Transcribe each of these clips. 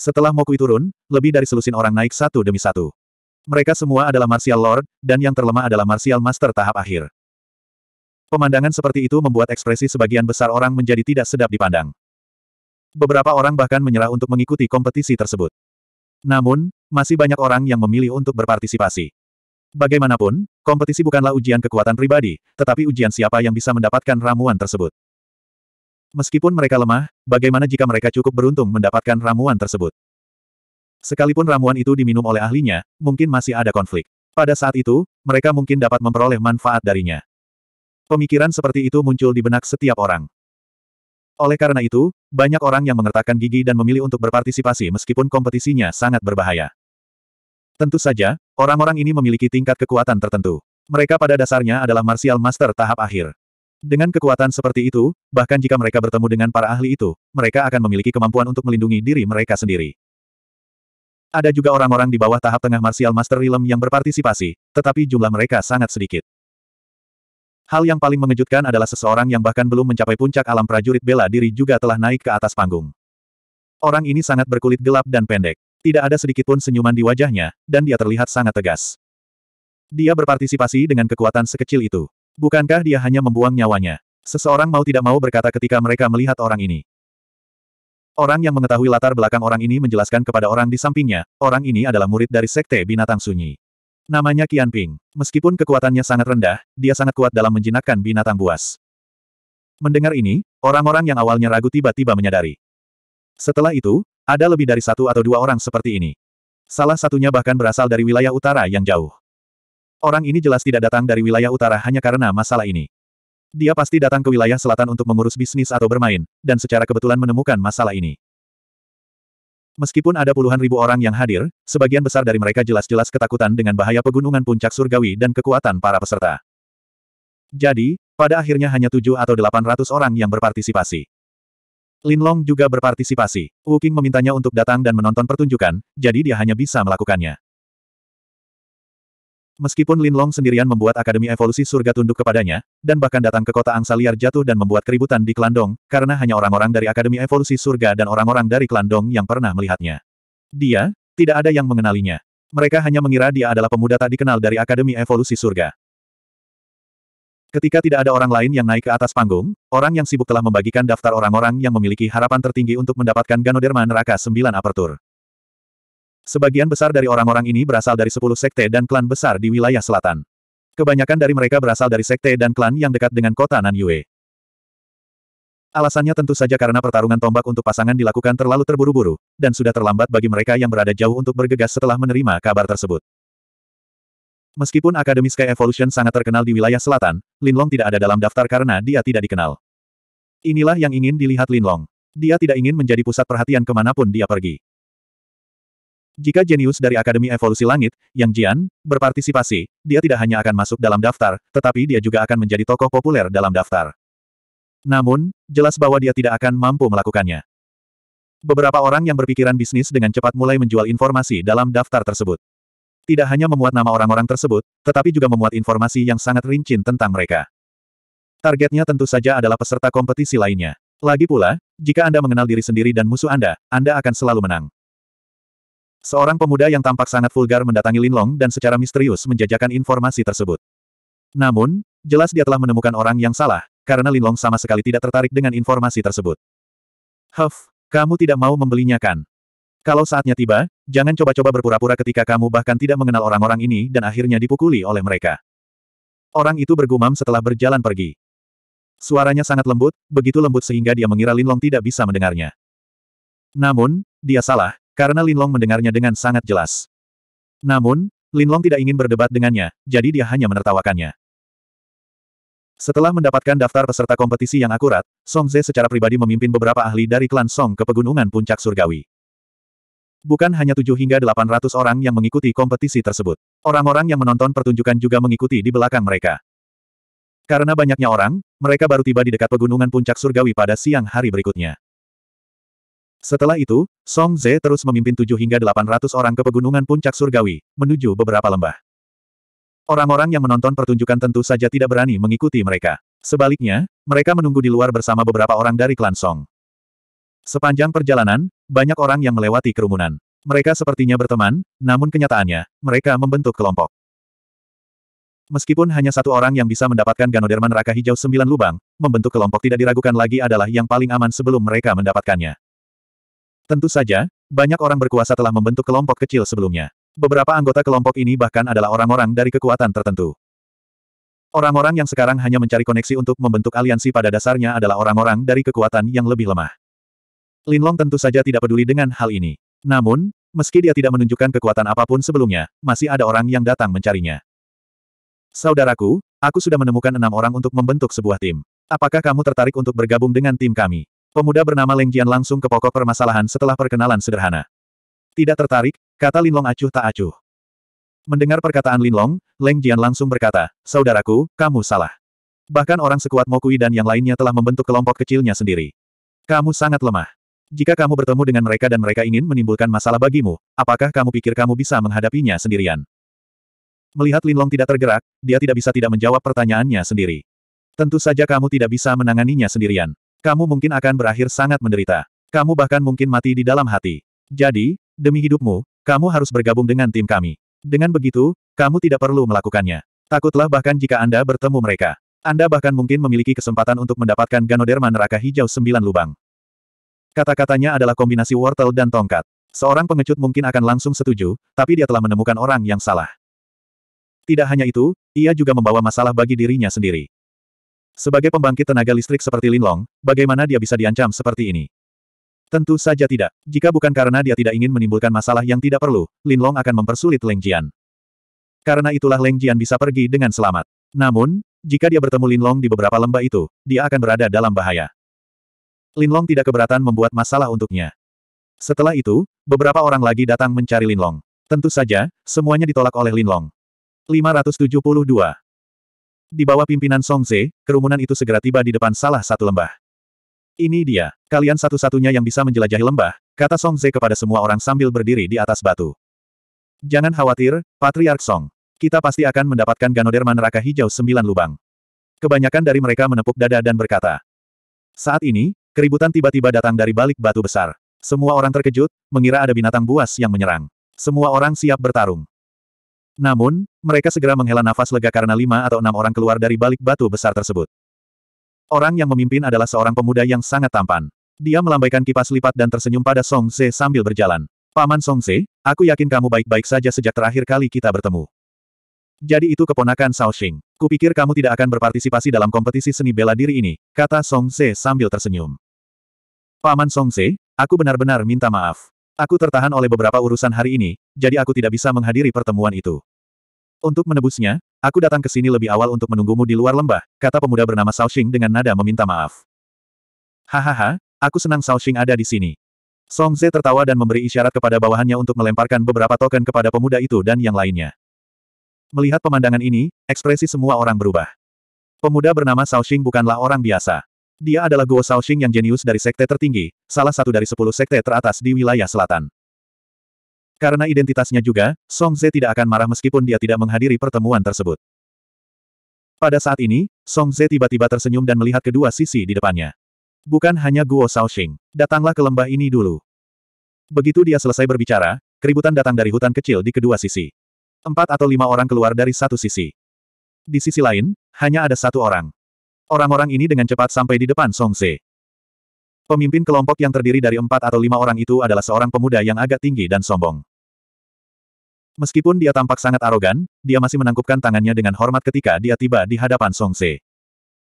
Setelah Mokui turun, lebih dari selusin orang naik satu demi satu. Mereka semua adalah Martial Lord, dan yang terlemah adalah Martial Master tahap akhir. Pemandangan seperti itu membuat ekspresi sebagian besar orang menjadi tidak sedap dipandang. Beberapa orang bahkan menyerah untuk mengikuti kompetisi tersebut. Namun, masih banyak orang yang memilih untuk berpartisipasi. Bagaimanapun, kompetisi bukanlah ujian kekuatan pribadi, tetapi ujian siapa yang bisa mendapatkan ramuan tersebut. Meskipun mereka lemah, bagaimana jika mereka cukup beruntung mendapatkan ramuan tersebut? Sekalipun ramuan itu diminum oleh ahlinya, mungkin masih ada konflik. Pada saat itu, mereka mungkin dapat memperoleh manfaat darinya. Pemikiran seperti itu muncul di benak setiap orang. Oleh karena itu, banyak orang yang mengertakkan gigi dan memilih untuk berpartisipasi meskipun kompetisinya sangat berbahaya. Tentu saja, orang-orang ini memiliki tingkat kekuatan tertentu. Mereka pada dasarnya adalah martial master tahap akhir. Dengan kekuatan seperti itu, bahkan jika mereka bertemu dengan para ahli itu, mereka akan memiliki kemampuan untuk melindungi diri mereka sendiri. Ada juga orang-orang di bawah tahap tengah Martial Master Realm yang berpartisipasi, tetapi jumlah mereka sangat sedikit. Hal yang paling mengejutkan adalah seseorang yang bahkan belum mencapai puncak alam prajurit bela diri juga telah naik ke atas panggung. Orang ini sangat berkulit gelap dan pendek. Tidak ada sedikitpun senyuman di wajahnya, dan dia terlihat sangat tegas. Dia berpartisipasi dengan kekuatan sekecil itu. Bukankah dia hanya membuang nyawanya? Seseorang mau tidak mau berkata ketika mereka melihat orang ini. Orang yang mengetahui latar belakang orang ini menjelaskan kepada orang di sampingnya, orang ini adalah murid dari Sekte Binatang Sunyi. Namanya Qian Ping. Meskipun kekuatannya sangat rendah, dia sangat kuat dalam menjinakkan binatang buas. Mendengar ini, orang-orang yang awalnya ragu tiba-tiba menyadari. Setelah itu, ada lebih dari satu atau dua orang seperti ini. Salah satunya bahkan berasal dari wilayah utara yang jauh. Orang ini jelas tidak datang dari wilayah utara hanya karena masalah ini. Dia pasti datang ke wilayah selatan untuk mengurus bisnis atau bermain, dan secara kebetulan menemukan masalah ini. Meskipun ada puluhan ribu orang yang hadir, sebagian besar dari mereka jelas-jelas ketakutan dengan bahaya pegunungan puncak surgawi dan kekuatan para peserta. Jadi, pada akhirnya hanya tujuh atau delapan ratus orang yang berpartisipasi. Lin Long juga berpartisipasi. Wu King memintanya untuk datang dan menonton pertunjukan, jadi dia hanya bisa melakukannya. Meskipun Lin Long sendirian membuat Akademi Evolusi Surga tunduk kepadanya, dan bahkan datang ke kota angsa liar jatuh dan membuat keributan di Klandong, karena hanya orang-orang dari Akademi Evolusi Surga dan orang-orang dari Klandong yang pernah melihatnya. Dia, tidak ada yang mengenalinya. Mereka hanya mengira dia adalah pemuda tak dikenal dari Akademi Evolusi Surga. Ketika tidak ada orang lain yang naik ke atas panggung, orang yang sibuk telah membagikan daftar orang-orang yang memiliki harapan tertinggi untuk mendapatkan Ganoderma Neraka 9 Apertur. Sebagian besar dari orang-orang ini berasal dari sepuluh sekte dan klan besar di wilayah selatan. Kebanyakan dari mereka berasal dari sekte dan klan yang dekat dengan kota Nanyue. Alasannya tentu saja karena pertarungan tombak untuk pasangan dilakukan terlalu terburu-buru, dan sudah terlambat bagi mereka yang berada jauh untuk bergegas setelah menerima kabar tersebut. Meskipun Akademi Sky Evolution sangat terkenal di wilayah selatan, Linlong tidak ada dalam daftar karena dia tidak dikenal. Inilah yang ingin dilihat Linlong. Dia tidak ingin menjadi pusat perhatian kemanapun dia pergi. Jika jenius dari Akademi Evolusi Langit, Yang Jian, berpartisipasi, dia tidak hanya akan masuk dalam daftar, tetapi dia juga akan menjadi tokoh populer dalam daftar. Namun, jelas bahwa dia tidak akan mampu melakukannya. Beberapa orang yang berpikiran bisnis dengan cepat mulai menjual informasi dalam daftar tersebut. Tidak hanya memuat nama orang-orang tersebut, tetapi juga memuat informasi yang sangat rinci tentang mereka. Targetnya tentu saja adalah peserta kompetisi lainnya. Lagi pula, jika Anda mengenal diri sendiri dan musuh Anda, Anda akan selalu menang. Seorang pemuda yang tampak sangat vulgar mendatangi Linlong dan secara misterius menjajakan informasi tersebut. Namun, jelas dia telah menemukan orang yang salah, karena Linlong sama sekali tidak tertarik dengan informasi tersebut. Huff, kamu tidak mau membelinya kan? Kalau saatnya tiba, jangan coba-coba berpura-pura ketika kamu bahkan tidak mengenal orang-orang ini dan akhirnya dipukuli oleh mereka. Orang itu bergumam setelah berjalan pergi. Suaranya sangat lembut, begitu lembut sehingga dia mengira Linlong tidak bisa mendengarnya. Namun, dia salah, karena Linlong mendengarnya dengan sangat jelas. Namun, Linlong tidak ingin berdebat dengannya, jadi dia hanya menertawakannya. Setelah mendapatkan daftar peserta kompetisi yang akurat, Song Ze secara pribadi memimpin beberapa ahli dari klan Song ke pegunungan puncak surgawi. Bukan hanya 7 hingga 800 orang yang mengikuti kompetisi tersebut. Orang-orang yang menonton pertunjukan juga mengikuti di belakang mereka. Karena banyaknya orang, mereka baru tiba di dekat pegunungan puncak surgawi pada siang hari berikutnya. Setelah itu, Song Ze terus memimpin 7 hingga 800 orang ke pegunungan puncak surgawi, menuju beberapa lembah. Orang-orang yang menonton pertunjukan tentu saja tidak berani mengikuti mereka. Sebaliknya, mereka menunggu di luar bersama beberapa orang dari klan Song. Sepanjang perjalanan, banyak orang yang melewati kerumunan. Mereka sepertinya berteman, namun kenyataannya, mereka membentuk kelompok. Meskipun hanya satu orang yang bisa mendapatkan Ganoderma Raka Hijau sembilan lubang, membentuk kelompok tidak diragukan lagi adalah yang paling aman sebelum mereka mendapatkannya. Tentu saja, banyak orang berkuasa telah membentuk kelompok kecil sebelumnya. Beberapa anggota kelompok ini bahkan adalah orang-orang dari kekuatan tertentu. Orang-orang yang sekarang hanya mencari koneksi untuk membentuk aliansi pada dasarnya adalah orang-orang dari kekuatan yang lebih lemah. Linlong tentu saja tidak peduli dengan hal ini. Namun, meski dia tidak menunjukkan kekuatan apapun sebelumnya, masih ada orang yang datang mencarinya. Saudaraku, aku sudah menemukan enam orang untuk membentuk sebuah tim. Apakah kamu tertarik untuk bergabung dengan tim kami? Pemuda bernama Leng Jian langsung ke pokok permasalahan setelah perkenalan sederhana. Tidak tertarik, kata Linlong acuh tak acuh. Mendengar perkataan Linlong, Leng Jian langsung berkata, Saudaraku, kamu salah. Bahkan orang sekuat Mokui dan yang lainnya telah membentuk kelompok kecilnya sendiri. Kamu sangat lemah. Jika kamu bertemu dengan mereka dan mereka ingin menimbulkan masalah bagimu, apakah kamu pikir kamu bisa menghadapinya sendirian? Melihat Linlong tidak tergerak, dia tidak bisa tidak menjawab pertanyaannya sendiri. Tentu saja kamu tidak bisa menanganinya sendirian. Kamu mungkin akan berakhir sangat menderita. Kamu bahkan mungkin mati di dalam hati. Jadi, demi hidupmu, kamu harus bergabung dengan tim kami. Dengan begitu, kamu tidak perlu melakukannya. Takutlah bahkan jika Anda bertemu mereka. Anda bahkan mungkin memiliki kesempatan untuk mendapatkan Ganoderma neraka hijau sembilan lubang. Kata-katanya adalah kombinasi wortel dan tongkat. Seorang pengecut mungkin akan langsung setuju, tapi dia telah menemukan orang yang salah. Tidak hanya itu, ia juga membawa masalah bagi dirinya sendiri. Sebagai pembangkit tenaga listrik seperti Linlong, bagaimana dia bisa diancam seperti ini? Tentu saja tidak. Jika bukan karena dia tidak ingin menimbulkan masalah yang tidak perlu, Linlong akan mempersulit Leng Jian. Karena itulah Leng Jian bisa pergi dengan selamat. Namun, jika dia bertemu Linlong di beberapa lembah itu, dia akan berada dalam bahaya. Linlong tidak keberatan membuat masalah untuknya. Setelah itu, beberapa orang lagi datang mencari Linlong. Tentu saja, semuanya ditolak oleh Linlong. 572 di bawah pimpinan Song Ze, kerumunan itu segera tiba di depan salah satu lembah. Ini dia, kalian satu-satunya yang bisa menjelajahi lembah, kata Song Ze kepada semua orang sambil berdiri di atas batu. Jangan khawatir, Patriark Song. Kita pasti akan mendapatkan Ganoderma neraka hijau sembilan lubang. Kebanyakan dari mereka menepuk dada dan berkata. Saat ini, keributan tiba-tiba datang dari balik batu besar. Semua orang terkejut, mengira ada binatang buas yang menyerang. Semua orang siap bertarung. Namun, mereka segera menghela nafas lega karena lima atau enam orang keluar dari balik batu besar tersebut. Orang yang memimpin adalah seorang pemuda yang sangat tampan. Dia melambaikan kipas lipat dan tersenyum pada Song Ze sambil berjalan. Paman Song Ze, aku yakin kamu baik-baik saja sejak terakhir kali kita bertemu. Jadi itu keponakan Shao Xing. Kupikir kamu tidak akan berpartisipasi dalam kompetisi seni bela diri ini, kata Song Ze sambil tersenyum. Paman Song Ze, aku benar-benar minta maaf. Aku tertahan oleh beberapa urusan hari ini, jadi aku tidak bisa menghadiri pertemuan itu. Untuk menebusnya, aku datang ke sini lebih awal untuk menunggumu di luar lembah, kata pemuda bernama Sao Xing dengan nada meminta maaf. Hahaha, aku senang Sao Xing ada di sini. Song Ze tertawa dan memberi isyarat kepada bawahannya untuk melemparkan beberapa token kepada pemuda itu dan yang lainnya. Melihat pemandangan ini, ekspresi semua orang berubah. Pemuda bernama Sao Xing bukanlah orang biasa. Dia adalah Guo Sao Xing yang jenius dari sekte tertinggi, salah satu dari sepuluh sekte teratas di wilayah selatan. Karena identitasnya juga, Song Ze tidak akan marah meskipun dia tidak menghadiri pertemuan tersebut. Pada saat ini, Song Ze tiba-tiba tersenyum dan melihat kedua sisi di depannya. Bukan hanya Guo Shaoxing. Datanglah ke lembah ini dulu. Begitu dia selesai berbicara, keributan datang dari hutan kecil di kedua sisi. Empat atau lima orang keluar dari satu sisi. Di sisi lain, hanya ada satu orang. Orang-orang ini dengan cepat sampai di depan Song Ze. Pemimpin kelompok yang terdiri dari empat atau lima orang itu adalah seorang pemuda yang agak tinggi dan sombong. Meskipun dia tampak sangat arogan, dia masih menangkupkan tangannya dengan hormat ketika dia tiba di hadapan Song Se.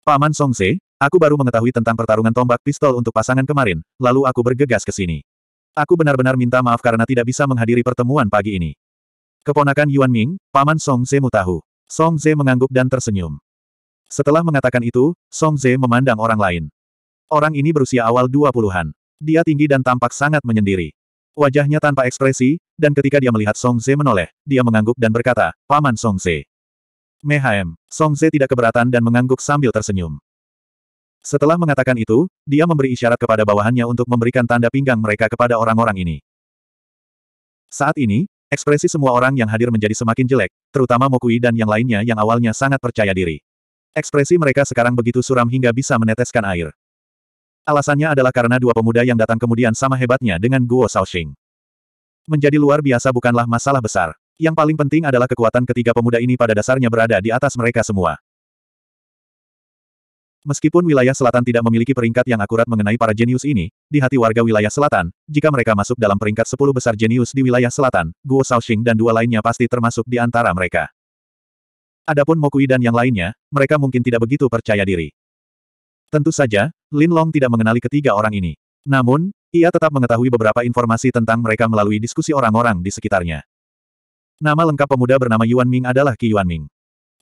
Paman Song Se, aku baru mengetahui tentang pertarungan tombak pistol untuk pasangan kemarin, lalu aku bergegas ke sini. Aku benar-benar minta maaf karena tidak bisa menghadiri pertemuan pagi ini. Keponakan Yuan Ming, Paman Song Se mutahu. Song Ze mengangguk dan tersenyum. Setelah mengatakan itu, Song Ze memandang orang lain. Orang ini berusia awal 20-an. Dia tinggi dan tampak sangat menyendiri. Wajahnya tanpa ekspresi, dan ketika dia melihat Song Ze menoleh, dia mengangguk dan berkata, Paman Song Ze. Mehaem, Song Ze tidak keberatan dan mengangguk sambil tersenyum. Setelah mengatakan itu, dia memberi isyarat kepada bawahannya untuk memberikan tanda pinggang mereka kepada orang-orang ini. Saat ini, ekspresi semua orang yang hadir menjadi semakin jelek, terutama Mokui dan yang lainnya yang awalnya sangat percaya diri. Ekspresi mereka sekarang begitu suram hingga bisa meneteskan air. Alasannya adalah karena dua pemuda yang datang kemudian sama hebatnya dengan Guo Shaoxing. Menjadi luar biasa bukanlah masalah besar. Yang paling penting adalah kekuatan ketiga pemuda ini pada dasarnya berada di atas mereka semua. Meskipun wilayah selatan tidak memiliki peringkat yang akurat mengenai para jenius ini, di hati warga wilayah selatan, jika mereka masuk dalam peringkat 10 besar jenius di wilayah selatan, Guo Shaoxing dan dua lainnya pasti termasuk di antara mereka. Adapun Mokui dan yang lainnya, mereka mungkin tidak begitu percaya diri. Tentu saja, Lin Long tidak mengenali ketiga orang ini. Namun, ia tetap mengetahui beberapa informasi tentang mereka melalui diskusi orang-orang di sekitarnya. Nama lengkap pemuda bernama Yuan Ming adalah Qi Yuan Ming.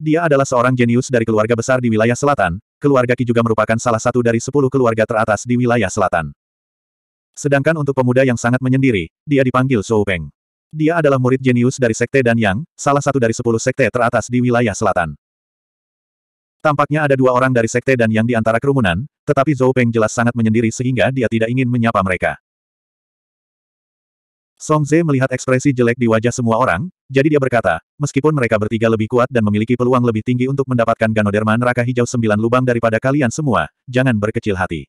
Dia adalah seorang jenius dari keluarga besar di wilayah selatan, keluarga Qi juga merupakan salah satu dari sepuluh keluarga teratas di wilayah selatan. Sedangkan untuk pemuda yang sangat menyendiri, dia dipanggil Zhou Peng. Dia adalah murid jenius dari Sekte Dan Yang, salah satu dari sepuluh sekte teratas di wilayah selatan. Tampaknya ada dua orang dari sekte dan yang di antara kerumunan, tetapi Zhou Peng jelas sangat menyendiri sehingga dia tidak ingin menyapa mereka. Song Ze melihat ekspresi jelek di wajah semua orang, jadi dia berkata, meskipun mereka bertiga lebih kuat dan memiliki peluang lebih tinggi untuk mendapatkan Ganoderma neraka hijau sembilan lubang daripada kalian semua, jangan berkecil hati.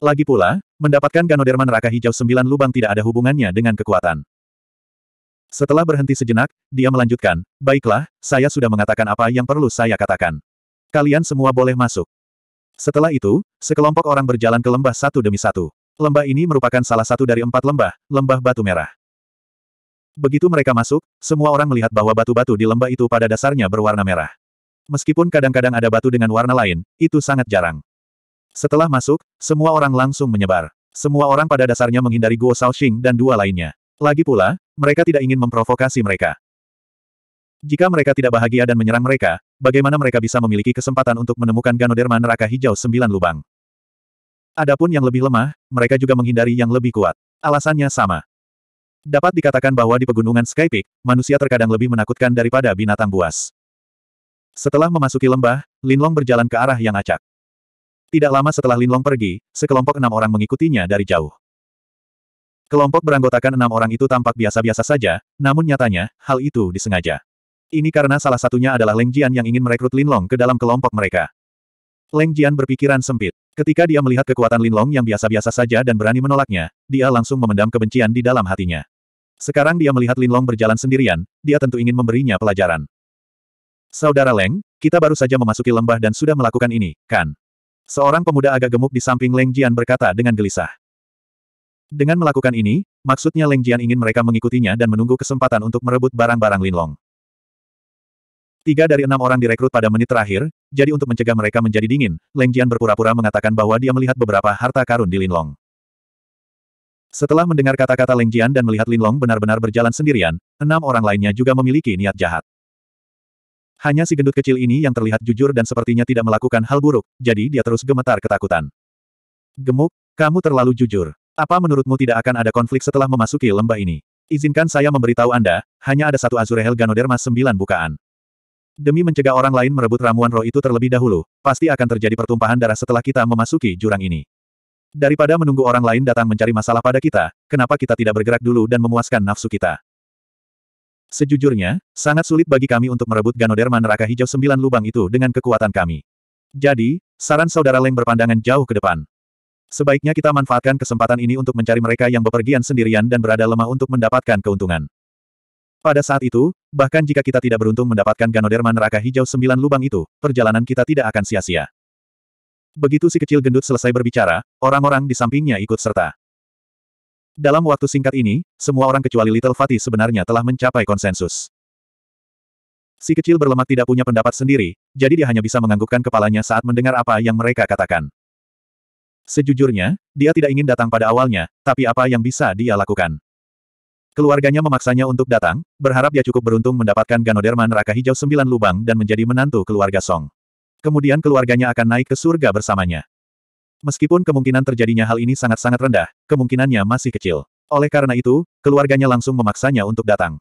Lagi pula, mendapatkan Ganoderma neraka hijau sembilan lubang tidak ada hubungannya dengan kekuatan. Setelah berhenti sejenak, dia melanjutkan, Baiklah, saya sudah mengatakan apa yang perlu saya katakan. Kalian semua boleh masuk. Setelah itu, sekelompok orang berjalan ke lembah satu demi satu. Lembah ini merupakan salah satu dari empat lembah, lembah batu merah. Begitu mereka masuk, semua orang melihat bahwa batu-batu di lembah itu pada dasarnya berwarna merah. Meskipun kadang-kadang ada batu dengan warna lain, itu sangat jarang. Setelah masuk, semua orang langsung menyebar. Semua orang pada dasarnya menghindari Guo Shaoxing dan dua lainnya. Lagi pula, mereka tidak ingin memprovokasi mereka. Jika mereka tidak bahagia dan menyerang mereka, bagaimana mereka bisa memiliki kesempatan untuk menemukan Ganoderma neraka hijau sembilan lubang? Adapun yang lebih lemah, mereka juga menghindari yang lebih kuat. Alasannya sama. Dapat dikatakan bahwa di pegunungan Sky Peak, manusia terkadang lebih menakutkan daripada binatang buas. Setelah memasuki lembah, Linlong berjalan ke arah yang acak. Tidak lama setelah Linlong pergi, sekelompok enam orang mengikutinya dari jauh. Kelompok beranggotakan enam orang itu tampak biasa-biasa saja, namun nyatanya, hal itu disengaja. Ini karena salah satunya adalah Leng Jian yang ingin merekrut Linlong ke dalam kelompok mereka. Leng Jian berpikiran sempit. Ketika dia melihat kekuatan Linlong yang biasa-biasa saja dan berani menolaknya, dia langsung memendam kebencian di dalam hatinya. Sekarang dia melihat Linlong berjalan sendirian, dia tentu ingin memberinya pelajaran. Saudara Leng, kita baru saja memasuki lembah dan sudah melakukan ini, kan? Seorang pemuda agak gemuk di samping Leng Jian berkata dengan gelisah. Dengan melakukan ini, maksudnya Leng Jian ingin mereka mengikutinya dan menunggu kesempatan untuk merebut barang-barang Linlong. Tiga dari enam orang direkrut pada menit terakhir, jadi untuk mencegah mereka menjadi dingin, Leng Jian berpura-pura mengatakan bahwa dia melihat beberapa harta karun di Linlong. Setelah mendengar kata-kata Leng Jian dan melihat Linlong benar-benar berjalan sendirian, enam orang lainnya juga memiliki niat jahat. Hanya si gendut kecil ini yang terlihat jujur dan sepertinya tidak melakukan hal buruk, jadi dia terus gemetar ketakutan. Gemuk, kamu terlalu jujur. Apa menurutmu tidak akan ada konflik setelah memasuki lembah ini? Izinkan saya memberitahu Anda, hanya ada satu Azurehel Ganoderma sembilan bukaan. Demi mencegah orang lain merebut ramuan roh itu terlebih dahulu, pasti akan terjadi pertumpahan darah setelah kita memasuki jurang ini. Daripada menunggu orang lain datang mencari masalah pada kita, kenapa kita tidak bergerak dulu dan memuaskan nafsu kita? Sejujurnya, sangat sulit bagi kami untuk merebut Ganoderma neraka hijau sembilan lubang itu dengan kekuatan kami. Jadi, saran saudara Leng berpandangan jauh ke depan. Sebaiknya kita manfaatkan kesempatan ini untuk mencari mereka yang bepergian sendirian dan berada lemah untuk mendapatkan keuntungan. Pada saat itu, bahkan jika kita tidak beruntung mendapatkan Ganoderma neraka hijau sembilan lubang itu, perjalanan kita tidak akan sia-sia. Begitu si kecil gendut selesai berbicara, orang-orang di sampingnya ikut serta. Dalam waktu singkat ini, semua orang kecuali Little Fatih sebenarnya telah mencapai konsensus. Si kecil berlemak tidak punya pendapat sendiri, jadi dia hanya bisa menganggukkan kepalanya saat mendengar apa yang mereka katakan. Sejujurnya, dia tidak ingin datang pada awalnya, tapi apa yang bisa dia lakukan? Keluarganya memaksanya untuk datang, berharap dia cukup beruntung mendapatkan Ganoderma neraka hijau sembilan lubang dan menjadi menantu keluarga Song. Kemudian keluarganya akan naik ke surga bersamanya. Meskipun kemungkinan terjadinya hal ini sangat-sangat rendah, kemungkinannya masih kecil. Oleh karena itu, keluarganya langsung memaksanya untuk datang.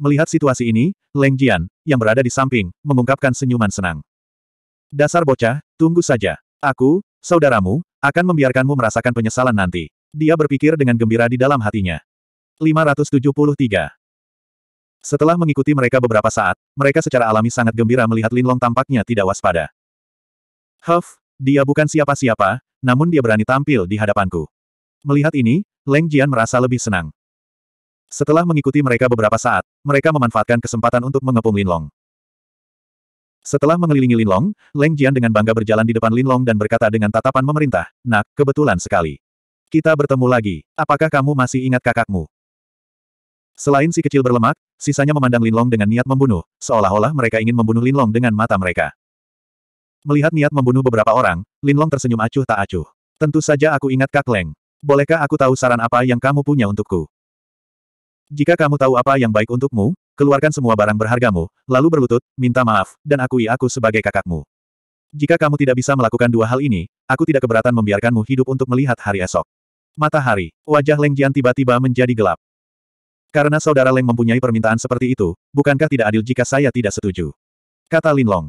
Melihat situasi ini, Leng Jian, yang berada di samping, mengungkapkan senyuman senang. Dasar bocah, tunggu saja. Aku, saudaramu, akan membiarkanmu merasakan penyesalan nanti. Dia berpikir dengan gembira di dalam hatinya. 573. Setelah mengikuti mereka beberapa saat, mereka secara alami sangat gembira melihat Linlong tampaknya tidak waspada. Huff, dia bukan siapa-siapa, namun dia berani tampil di hadapanku. Melihat ini, Leng Jian merasa lebih senang. Setelah mengikuti mereka beberapa saat, mereka memanfaatkan kesempatan untuk mengepung Linlong. Setelah mengelilingi Linlong, Leng Jian dengan bangga berjalan di depan Linlong dan berkata dengan tatapan memerintah, Nak, kebetulan sekali. Kita bertemu lagi. Apakah kamu masih ingat kakakmu? Selain si kecil berlemak, sisanya memandang Linlong dengan niat membunuh, seolah-olah mereka ingin membunuh Linlong dengan mata mereka. Melihat niat membunuh beberapa orang, Linlong tersenyum acuh tak acuh. Tentu saja aku ingat Kak Leng. Bolehkah aku tahu saran apa yang kamu punya untukku? Jika kamu tahu apa yang baik untukmu, keluarkan semua barang berhargamu, lalu berlutut, minta maaf, dan akui aku sebagai kakakmu. Jika kamu tidak bisa melakukan dua hal ini, aku tidak keberatan membiarkanmu hidup untuk melihat hari esok. Matahari, wajah Leng Jian tiba-tiba menjadi gelap. Karena saudara Leng mempunyai permintaan seperti itu, bukankah tidak adil jika saya tidak setuju? Kata Lin Long.